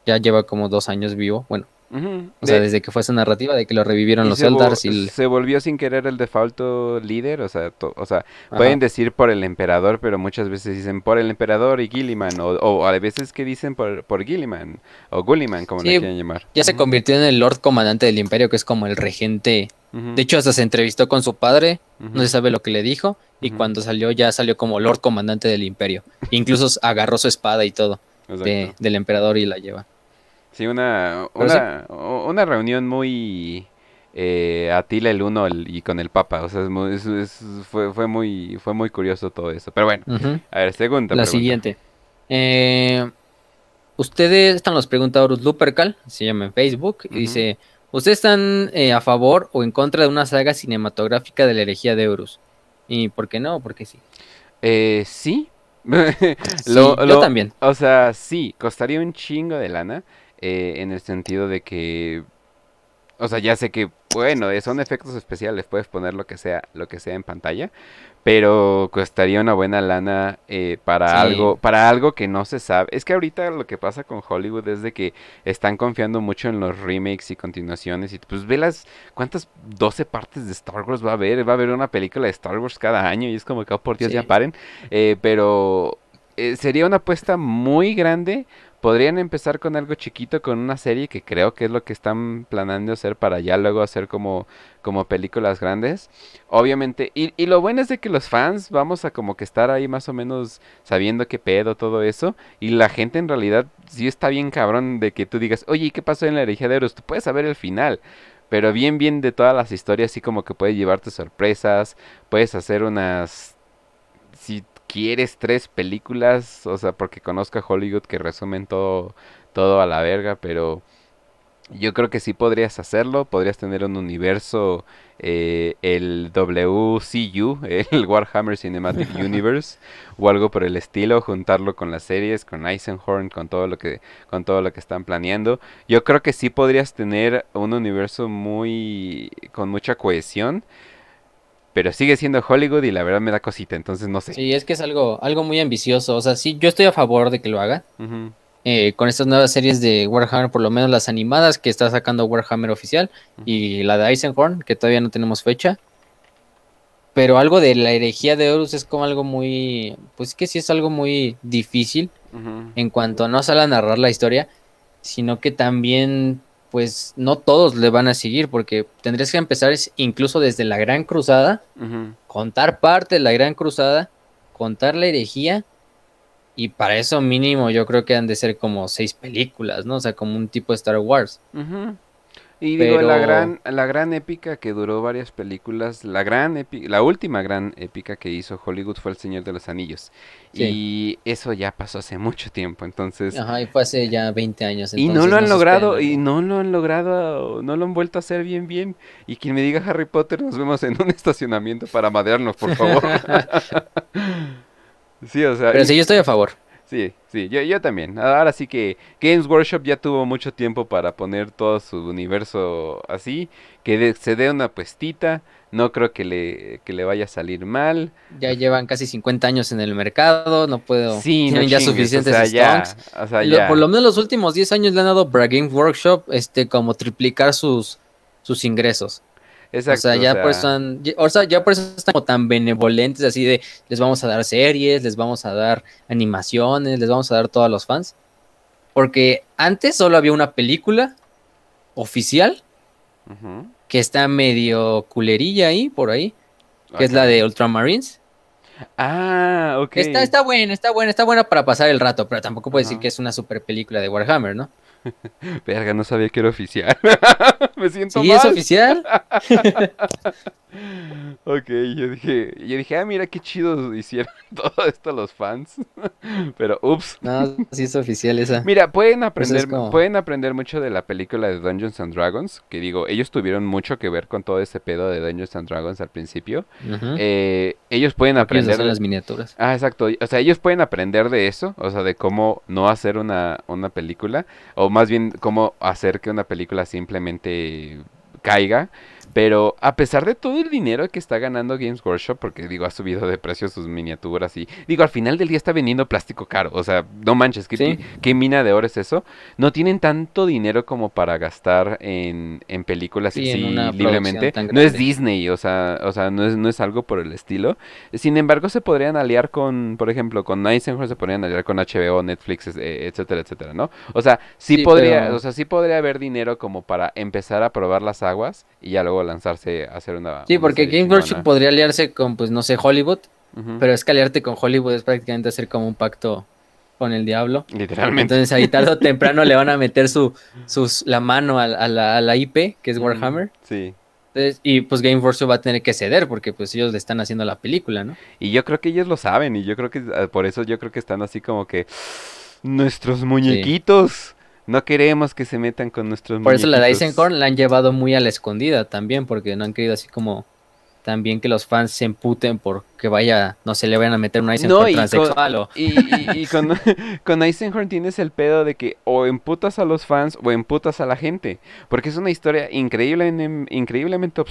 ya lleva como dos años vivo, bueno, o sea, desde que fue esa narrativa de que lo revivieron los Eldars y... Se volvió sin querer el default líder, o sea, o sea pueden decir por el emperador, pero muchas veces dicen por el emperador y Gilliman, o, o a veces que dicen por, por Gilliman, o Gulliman, como le quieran llamar. Ya se convirtió en el Lord Comandante del Imperio, que es como el regente. De hecho, hasta se entrevistó con su padre, no se sabe lo que le dijo, y cuando salió ya salió como Lord Comandante del Imperio. Incluso agarró su espada y todo del emperador y la lleva. Sí, una, una, reunión muy eh, Atila el Uno y con el Papa. O sea, fue, muy, fue muy curioso todo eso. Pero bueno, a ver, segunda. La siguiente. Eh, ustedes están los preguntadores Lupercal, se llama en Facebook, y dice: ¿Ustedes están eh, a favor o en contra de una saga cinematográfica de la herejía de Eurus? ¿Y por qué no? ¿Por qué sí? Eh, sí. yo también. O sea, sí, costaría un chingo de lana. Eh, en el sentido de que, o sea, ya sé que, bueno, son efectos especiales, puedes poner lo que sea, lo que sea en pantalla, pero costaría una buena lana eh, para algo, para algo que no se sabe. Es que ahorita lo que pasa con Hollywood es de que están confiando mucho en los remakes y continuaciones y pues ve las cuántas 12 partes de Star Wars va a haber, va a haber una película de Star Wars cada año y es como que oh, por Dios ya paren, eh, pero sería una apuesta muy grande podrían empezar con algo chiquito, con una serie que creo que es lo que están planeando hacer para ya luego hacer como, como películas grandes. Obviamente, y, lo bueno es de que los fans vamos a como que estar ahí más o menos sabiendo qué pedo, todo eso. Y la gente en realidad sí está bien cabrón de que tú digas, oye, qué pasó en la herejía de Tú puedes saber el final. Pero bien, bien de todas las historias, así como que puedes llevarte sorpresas, puedes hacer unas quieres tres películas, o sea, porque conozco a Hollywood que resumen todo, todo a la verga, pero yo creo que sí podrías hacerlo, podrías tener un universo, eh, el WCU, el Warhammer Cinematic Universe, o algo por el estilo, juntarlo con las series, con Eisenhorn, con todo lo que, con todo lo que están planeando. Yo creo que sí podrías tener un universo muy, con mucha cohesión pero sigue siendo Hollywood y la verdad me da cosita, entonces no sé. Sí, es que es algo, algo muy ambicioso, o sea, sí, yo estoy a favor de que lo haga. Eh, con estas nuevas series de Warhammer, por lo menos las animadas que está sacando Warhammer oficial y la de Eisenhorn, que todavía no tenemos fecha. Pero algo de la herejía de Horus es como algo muy, pues que sí es algo muy difícil en cuanto no sale a narrar la historia, sino que también pues no todos le van a seguir, porque tendrías que empezar incluso desde la Gran Cruzada, contar parte de la Gran Cruzada, contar la herejía, y para eso mínimo yo creo que han de ser como seis películas, ¿no? O sea, como un tipo de Star Wars. Y digo, la gran, la gran épica que duró varias películas, la gran la última gran épica que hizo Hollywood fue El Señor de los Anillos. Y eso ya pasó hace mucho tiempo, entonces. Ajá, y fue hace ya 20 años. y no lo han logrado, y no lo han logrado, no lo han vuelto a hacer bien, bien. Y quien me diga Harry Potter, nos vemos en un estacionamiento para madernos por favor. sí, o sea. Pero si yo estoy a favor. Sí, sí, yo, yo también. Ah, ahora sí que Games Workshop ya tuvo mucho tiempo para poner todo su universo así, que se dé una puestita, no creo que le, que le vaya a salir mal. Ya llevan casi 50 años en el mercado, no puedo... Sí, ya suficientes Por lo menos los últimos 10 años le han dado para Games Workshop este, como triplicar sus, sus ingresos o sea, ya por eso están tan benevolentes, así de les vamos a dar series, les vamos a dar animaciones, les vamos a dar todos los fans. Porque antes solo había una película oficial que está medio culerilla ahí, por ahí, que es la de Ultramarines. Ah, ok. Está, está buena, está buena, está buena para pasar el rato, pero tampoco puedo decir que es una super película de Warhammer, ¿no? Verga, no sabía que era oficial. Me siento ¿Sí es oficial? ok, yo dije, yo dije, ah, mira qué chido hicieron todo esto los fans. Pero, ups. No, sí es oficial esa. Mira, pueden pues aprender, pueden aprender mucho de la película de Dungeons and Dragons. Que digo, ellos tuvieron mucho que ver con todo ese pedo de Dungeons and Dragons al principio. Eh, ellos pueden aprender. de las miniaturas. Ah, exacto. O sea, ellos pueden aprender de eso. O sea, de cómo no hacer una, una película. O más bien cómo hacer que una película simplemente caiga pero a pesar de todo el dinero que está ganando Games Workshop, porque digo, ha subido de precio sus miniaturas y digo, al final del día está vendiendo plástico caro. O sea, no manches, ¿qué, mina de oro es eso? No tienen tanto dinero como para gastar en, películas sí, No es Disney, o sea, o sea no, es, algo por el estilo. Sin embargo, se podrían aliar con, por ejemplo, con Eisenhower, se podrían aliar con HBO, Netflix, eh, etcétera, etcétera, ¿no? O sea, sí, podría, o sea, sí podría haber dinero como para empezar a probar las aguas y ya luego lanzarse a hacer una. Sí, porque Game Workshop podría aliarse con, pues no sé, Hollywood, pero es que aliarte con Hollywood es prácticamente hacer como un pacto con el diablo. Literalmente. Entonces ahí tarde o temprano le van a meter su, sus, la mano a, la, IP, que es Warhammer. sí. Entonces, y pues Game Force va a tener que ceder porque pues ellos le están haciendo la película, ¿no? Y yo creo que ellos lo saben y yo creo que ah, por eso yo creo que están así como que nuestros muñequitos. No queremos que se metan con nuestros Por eso la de Eisenhorn la han llevado muy a la escondida también, porque no han querido así como también que los fans se emputen porque vaya, no se le vayan a meter un Eisenhorn no, transexual o... Y, y, con, con, Eisenhorn tienes el pedo de que o emputas a los fans o emputas a la gente. Porque es una historia increíblemente, increíblemente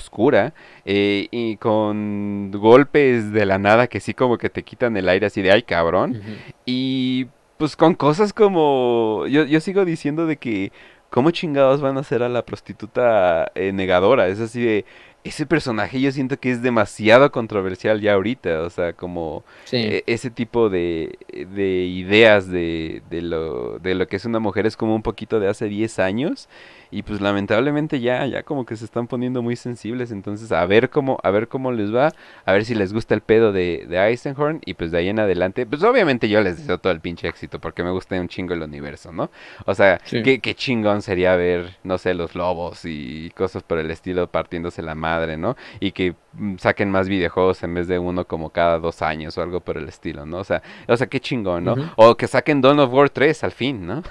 eh, y con golpes de la nada que sí como que te quitan el aire así de ¡ay, cabrón! Y pues con cosas como. Yo, yo sigo diciendo de que. ¿Cómo chingados van a hacer a la prostituta eh, negadora? Es así de. Ese personaje yo siento que es demasiado controversial ya ahorita. O sea, como. E, ese tipo de, de ideas de, de, lo, de lo que es una mujer es como un poquito de hace 10 años y pues lamentablemente ya ya como que se están poniendo muy sensibles entonces a ver cómo a ver cómo les va a ver si les gusta el pedo de, de Eisenhorn y pues de ahí en adelante pues obviamente yo les deseo todo el pinche éxito porque me gusta un chingo el universo no o sea qué, qué, chingón sería ver no sé los lobos y cosas por el estilo partiéndose la madre no y que mm, saquen más videojuegos en vez de uno como cada dos años o algo por el estilo no o sea o sea qué chingón no o que saquen Dawn of War 3 al fin no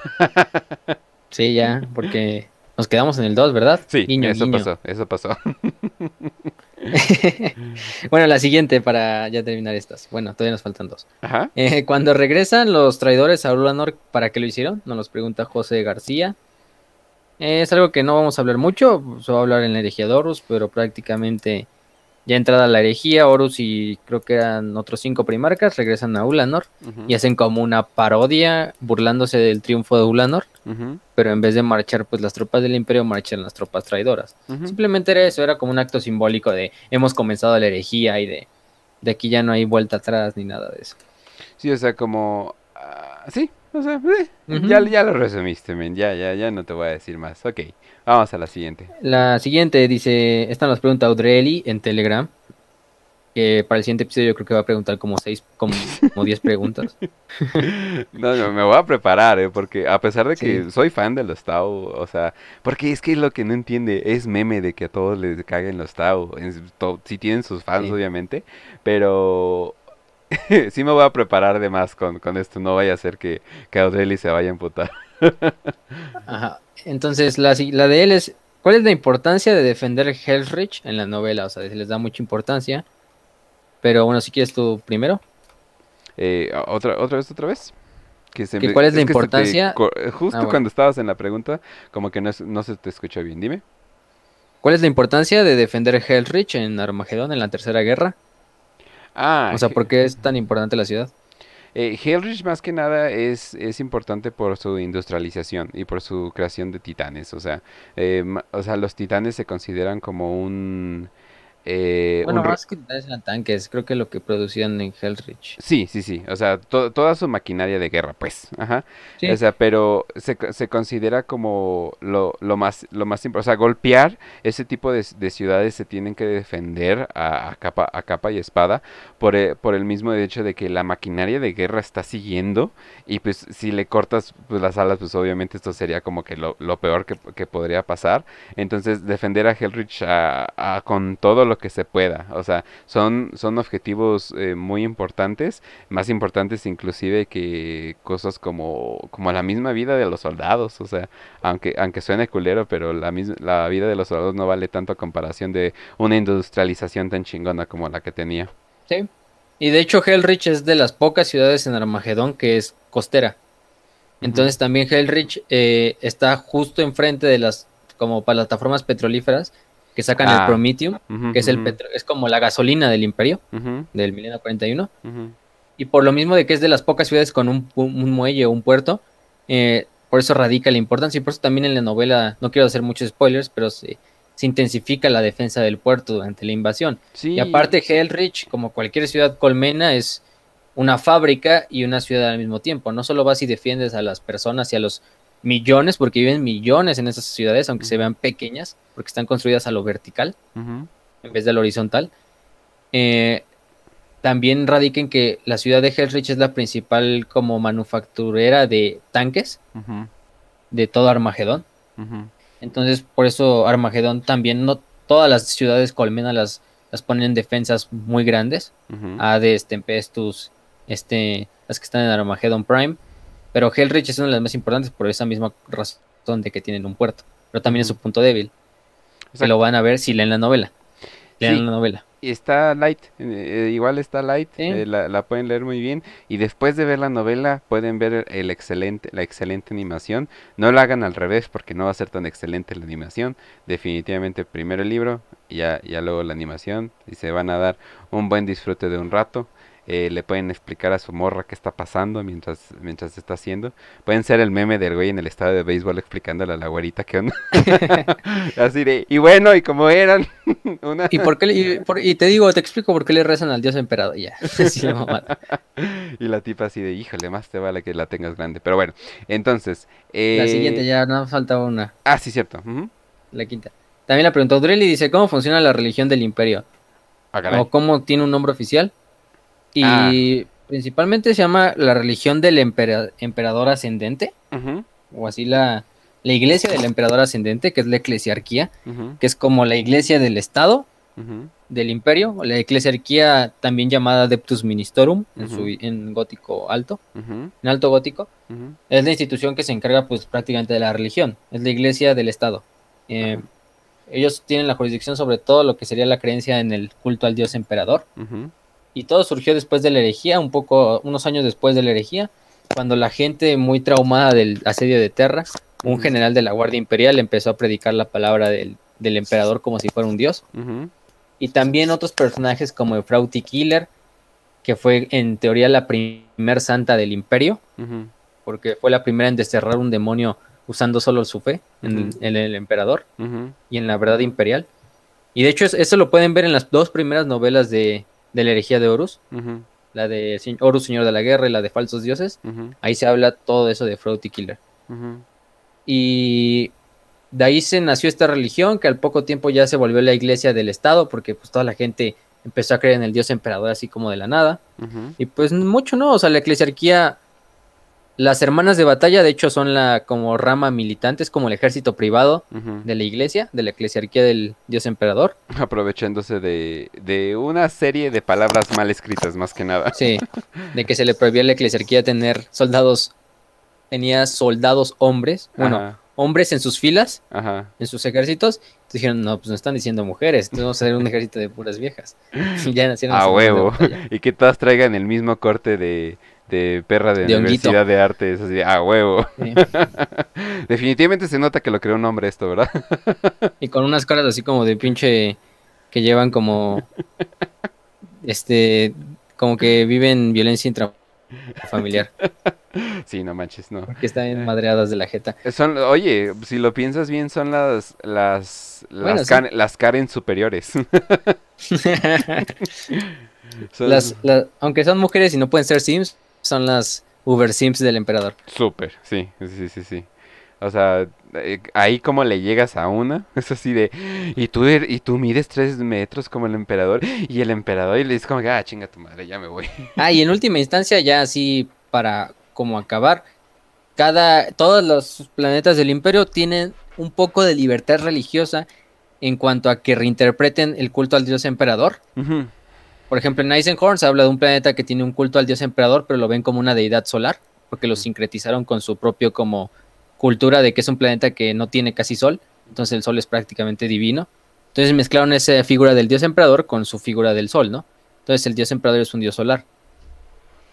sí ya porque nos quedamos en el 2, ¿verdad? Sí, eso pasó, eso pasó. bueno, la siguiente para ya terminar estas. Bueno, todavía nos faltan dos. Ajá. Eh, cuando regresan los traidores a Ulanor, ¿para qué lo hicieron? Nos los pregunta José García. Eh, es algo que no vamos a hablar mucho, se va a hablar en el Dorus, pero prácticamente ya entrada la herejía, Horus y creo que eran otros cinco primarcas regresan a Ulanor y hacen como una parodia burlándose del triunfo de Ulanor, pero en vez de marchar pues las tropas del imperio marchan las tropas traidoras. Simplemente era eso, era como un acto simbólico de hemos comenzado la herejía y de, de aquí ya no hay vuelta atrás ni nada de eso. Sí, o sea, como... Ah, sí, o sea, pues, eh. ya, lo resumiste, men. Ya, ya, ya no te voy a decir más. Ok, vamos a la siguiente. La siguiente dice: Esta nos pregunta Audrey en Telegram. Que para el siguiente episodio yo creo que va a preguntar como seis, como, como diez preguntas. no, no, me voy a preparar, ¿eh? porque a pesar de que soy fan de los Tau, o sea, porque es que es lo que no entiende es meme de que a todos les caguen los Tau. si tienen sus fans, obviamente, pero sí me voy a preparar de más con, esto. No vaya a ser que, que Audrey se vaya a emputar. Ajá. Entonces, la, la de él es. ¿Cuál es la importancia de defender Hellrich en la novela? O sea, se les da mucha importancia. Pero bueno, si quieres tú primero. Eh, ¿otra, ¿Otra vez, otra vez? Que ¿Cuál es, la importancia? Eh, justo ah, cuando estabas en la pregunta, como que no, no se te escucha bien. Dime. ¿Cuál es la importancia de defender Hellrich en Armagedón en la Tercera Guerra? Ah. O sea, ¿por qué es tan importante la ciudad? Eh, Hellrich más que nada es, es, importante por su industrialización y por su creación de titanes. O sea, eh, o sea los titanes se consideran como un... Eh, bueno, más que eran tanques, creo que lo que producían en Hellrich. Sí, sí, sí, o sea, toda su maquinaria de guerra, pues, ajá. O sea, pero se, considera como lo, más lo más simple, o sea, golpear ese tipo de, ciudades se tienen que defender a, capa a capa y espada e, por, el mismo hecho de que la maquinaria de guerra está siguiendo y pues si le cortas pues, las alas, pues obviamente esto sería como que lo, peor que, podría pasar. Entonces, defender a Hellrich con todo lo que se pueda. O sea, son, son objetivos eh, muy importantes, más importantes inclusive que cosas como, como la misma vida de los soldados. O sea, aunque, aunque suene culero, pero la, misma, la vida de los soldados no vale tanto a comparación de una industrialización tan chingona como la que tenía. Sí. Y de hecho Hellrich es de las pocas ciudades en Armagedón que es costera. Entonces también Hellrich eh, está justo enfrente de las como plataformas petrolíferas que sacan el ah. Prometheum, que es, el es como la gasolina del imperio, del milenio 41. Y por lo mismo de que es de las pocas ciudades con un, muelle o un puerto, eh, por eso radica la importancia y por eso también en la novela, no quiero hacer muchos spoilers, pero se, intensifica la defensa del puerto durante la invasión. Y aparte Hellrich, como cualquier ciudad colmena, es una fábrica y una ciudad al mismo tiempo. No solo vas y defiendes a las personas y a los millones, porque viven millones en esas ciudades, aunque se vean pequeñas, porque están construidas a lo vertical en vez de lo horizontal. Eh, también radiquen que la ciudad de Hellrich es la principal como manufacturera de tanques de todo Armagedón. Entonces, por eso Armagedón también, no todas las ciudades colmenas las, las ponen en defensas muy grandes. A de Tempestus, este, las que están en Armagedón Prime. Pero Hellrich es una de las más importantes por esa misma razón de que tienen un puerto. Pero también es su punto débil. Se lo van a ver si leen la novela. la novela. está light, eh, eh, igual está light, eh, la, pueden leer muy bien. Y después de ver la novela pueden ver el excelente, la excelente animación. No la hagan al revés porque no va a ser tan excelente la animación. Definitivamente primero el libro, ya, ya luego la animación. Y se van a dar un buen disfrute de un rato. Eh, le pueden explicar a su morra qué está pasando mientras, mientras está haciendo. Pueden ser el meme del güey en el estadio de béisbol explicándole a la güerita qué onda. Así de, y bueno, y como eran. ¿Y, por y, te digo, te explico por qué le rezan al dios emperador. Ya, y la tipa así de, híjole, más te vale que la tengas grande. Pero bueno, entonces. Eh, la siguiente ya, nos falta una. Ah, sí, cierto. La quinta. También la preguntó Drelly, dice, ¿cómo funciona la religión del imperio? Ah, ¿O cómo tiene un nombre oficial? Y ah. principalmente se llama la religión del emperador ascendente, o así la, iglesia del emperador ascendente, que es la eclesiarquía, que es como la iglesia del Estado, del imperio, la eclesiarquía también llamada Deptus Ministerum, en, su, en gótico alto, en alto gótico, es la institución que se encarga pues prácticamente de la religión, es la iglesia del Estado. Eh, ellos tienen la jurisdicción sobre todo lo que sería la creencia en el culto al dios emperador, y todo surgió después de la herejía, un poco, unos años después de la herejía, cuando la gente muy traumada del asedio de Terra, un general de la Guardia Imperial empezó a predicar la palabra del, emperador como si fuera un dios. Y también otros personajes como Frauti Killer, que fue en teoría la primer santa del imperio, porque fue la primera en desterrar un demonio usando solo su fe en el emperador y en la verdad imperial. Y de hecho eso lo pueden ver en las dos primeras novelas de, de la herejía de Horus, la de Horus Señor de la Guerra y la de Falsos Dioses, ahí se habla todo eso de Fraud y Killer. Y de ahí se nació esta religión que al poco tiempo ya se volvió la iglesia del Estado porque pues toda la gente empezó a creer en el dios emperador así como de la nada. Y pues mucho no, o sea, la eclesiarquía las hermanas de batalla, de hecho, son la como rama militante, es como el ejército privado de la iglesia, de la eclesiarquía del dios emperador. Aprovechándose de, una serie de palabras mal escritas, más que nada. Sí, de que se le prohibía a la eclesiarquía tener soldados, tenía soldados hombres, bueno, hombres en sus filas, en sus ejércitos. Entonces dijeron, no, pues no están diciendo mujeres, entonces vamos a hacer un ejército de puras viejas. A huevo, y que todas traigan el mismo corte de de este, perra de, Universidad de Arte. Es así, a ah, huevo. Definitivamente se nota que lo creó un hombre esto, ¿verdad? y con unas caras así como de pinche que llevan como este como que viven violencia intrafamiliar. Sí, no manches, no. que están eh. madreadas de la jeta. Son, oye, si lo piensas bien, son las las las, Karen superiores. aunque son mujeres y no pueden ser Sims, son las Uber Sims del emperador. Súper, sí, sí, sí, sí. O sea, eh, ahí como le llegas a una, es así de, y tú, y tú mides tres metros como el emperador, y el emperador y le dices como que, ah, chinga tu madre, ya me voy. Ah, y en última instancia, ya así para como acabar, cada, todos los planetas del imperio tienen un poco de libertad religiosa en cuanto a que reinterpreten el culto al dios emperador. Por ejemplo, en Eisenhorn se habla de un planeta que tiene un culto al dios emperador, pero lo ven como una deidad solar, porque lo sincretizaron con su propio como cultura de que es un planeta que no tiene casi sol, entonces el sol es prácticamente divino. Entonces mezclaron esa figura del dios emperador con su figura del sol, ¿no? Entonces el dios emperador es un dios solar.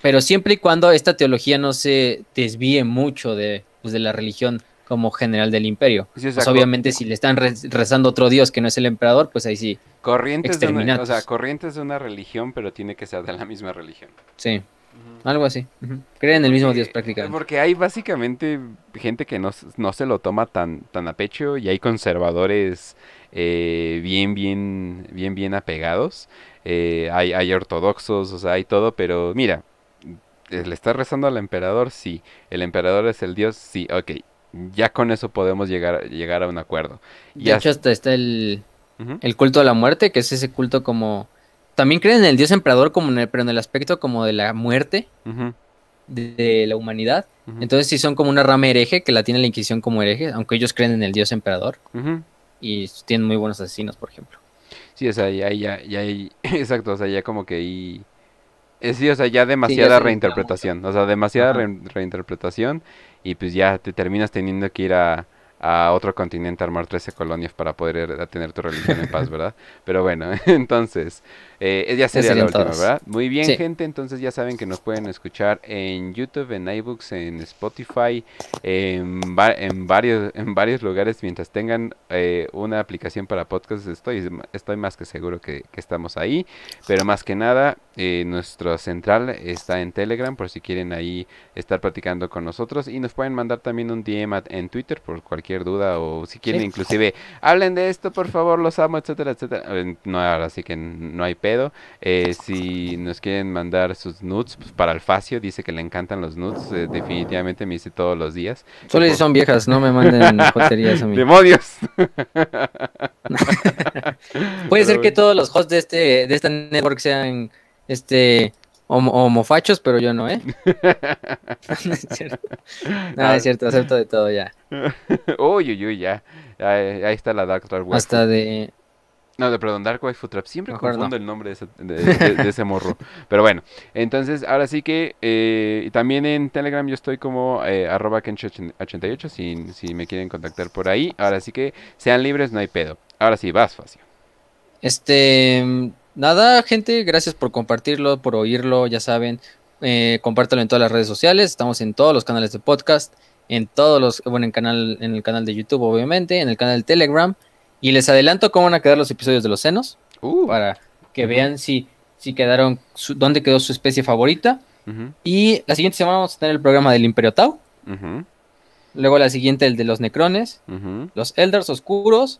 Pero siempre y cuando esta teología no se desvíe mucho de, pues, de la religión como general del imperio. Pues, obviamente si le están rezando otro dios que no es el emperador, pues ahí sí. Corrientes de, una, corrientes de una religión, pero tiene que ser de la misma religión. Sí, algo así. Creen en el mismo dios prácticamente. Porque hay básicamente gente que no, se lo toma tan, tan a pecho y hay conservadores eh, bien, bien, bien, bien apegados. Eh, hay, ortodoxos, o sea, hay todo, pero mira, ¿le estás rezando al emperador? Sí. ¿El emperador es el dios? Sí, ok ya con eso podemos llegar, llegar a un acuerdo. de hecho, hasta está el, culto de la muerte, que es ese culto como... También creen en el dios emperador, como en el, pero en el aspecto como de la muerte de, la humanidad. Entonces sí son como una rama hereje, que la tiene la Inquisición como hereje, aunque ellos creen en el dios emperador. Y tienen muy buenos asesinos, por ejemplo. Sí, o sea, ya, ya, exacto, o sea, ya como que ahí... Eh, sí, o sea, ya demasiada reinterpretación, o sea, demasiada reinterpretación y pues ya te terminas teniendo que ir a, otro continente a armar 13 colonias para poder tener tu religión en paz, ¿verdad? Pero bueno, entonces, eh, ya sería, la última, ¿verdad? Muy bien, gente. Entonces ya saben que nos pueden escuchar en YouTube, en iBooks, en Spotify, en, en varios, en varios lugares. Mientras tengan eh, una aplicación para podcast, estoy, estoy más que seguro que, estamos ahí. Pero más que nada, eh, nuestro central está en Telegram por si quieren ahí estar platicando con nosotros. Y nos pueden mandar también un DM en Twitter por cualquier duda o si quieren, inclusive, hablen de esto, por favor, los amo, etcétera, etcétera. Eh, no, ahora sí que no hay eh, si nos quieren mandar sus nudes, pues, para Alfacio, dice que le encantan los nudes. Eh, definitivamente me dice todos los días. Solo si son viejas, no me manden joterías a mí. ¡Demonios! Puede ser que todos los hosts de este de esta network sean este homofachos, pero yo no, ¿eh? no, es cierto. acepto de todo ya. Uy, uy, uy, ya. Ahí, está la Dark Web. Hasta de no, de, perdón, Dark Trap. Siempre confundo el nombre de ese, morro. Pero bueno, entonces ahora sí que eh, también en Telegram yo estoy como eh, kench88 si, me quieren contactar por ahí. Ahora sí que sean libres, no hay pedo. Ahora sí, vas, fácil. Este, nada, gente, gracias por compartirlo, por oírlo, ya saben. Eh, compártelo en todas las redes sociales, estamos en todos los canales de podcast, en todos los, bueno, en, canal, en el canal de YouTube, obviamente, en el canal de Telegram. Y les adelanto cómo van a quedar los episodios de los senos. Uh. Para que vean si, si quedaron, dónde quedó su especie favorita. Y la siguiente semana vamos a tener el programa del Imperio Tau. Luego la siguiente, el de los Necrones. Los Eldars Oscuros.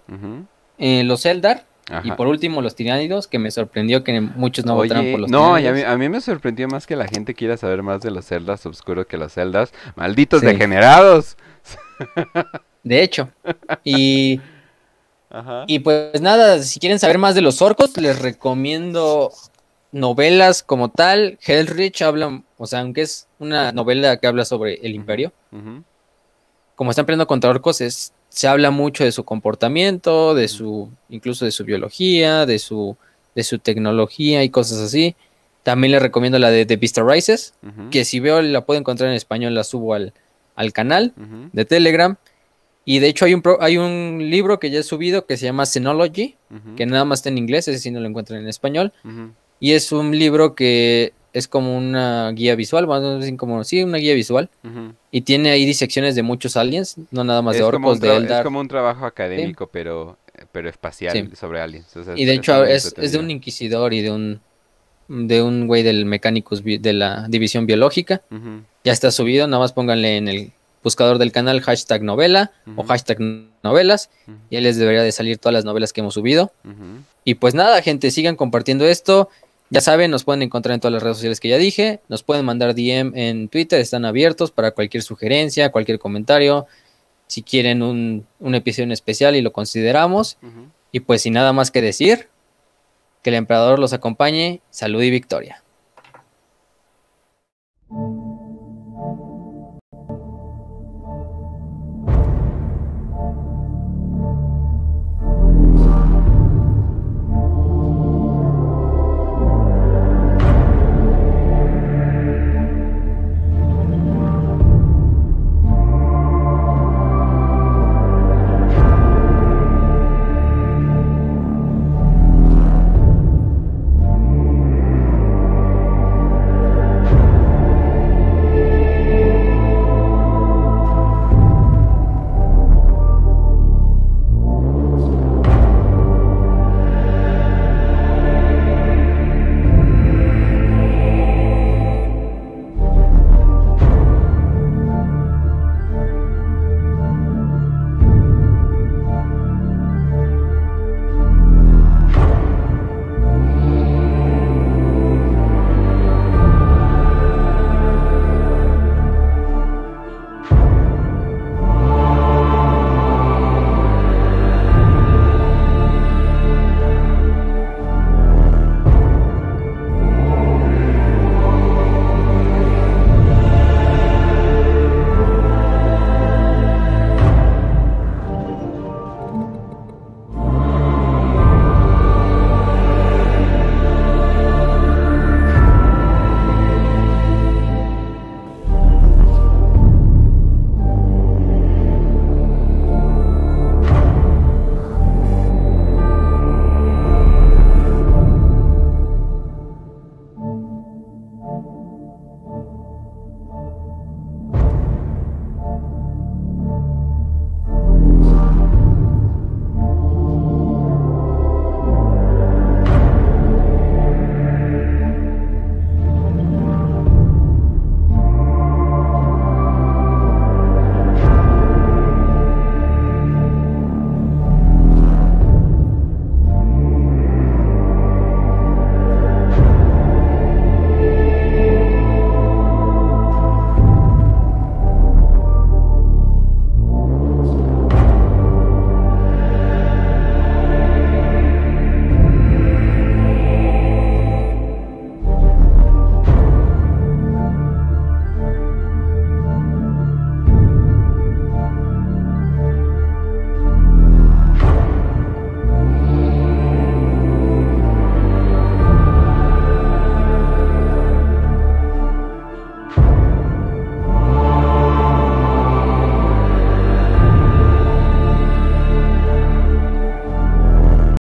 Eh, los Eldar. Y por último, los tiránidos, que me sorprendió que muchos no votaran por los No, a, mí, me sorprendió más que la gente quiera saber más de los elders oscuros que los celdas. ¡Malditos degenerados! De hecho. Y y pues nada, si quieren saber más de los orcos, les recomiendo novelas como tal. Hellrich habla, o sea, aunque es una novela que habla sobre el imperio, como están peleando contra orcos, se habla mucho de su comportamiento, de su, incluso de su biología, de su, de su tecnología y cosas así. También les recomiendo la de The Vista Rises, que si veo la puedo encontrar en español, la subo al, al canal de Telegram. Y de hecho hay un, hay un libro que ya he subido que se llama Xenology, que nada más está en inglés, ese sí no lo encuentran en español. Y es un libro que es como una guía visual, menos como sí, una guía visual. Y tiene ahí disecciones de muchos aliens, no nada más de orcos, de Eldar. Es como un trabajo académico, pero, pero espacial sobre aliens. y de hecho es, es de un inquisidor y de un de un güey del mecánicos de la división biológica. Ya está subido, nada más pónganle en el buscador del canal hashtag novela o hashtag novelas y ahí les debería de salir todas las novelas que hemos subido. Y pues nada, gente, sigan compartiendo esto. Ya saben, nos pueden encontrar en todas las redes sociales que ya dije, nos pueden mandar DM en Twitter, están abiertos para cualquier sugerencia, cualquier comentario, si quieren un, un episodio especial y lo consideramos. Y pues sin nada más que decir, que el emperador los acompañe, salud y victoria.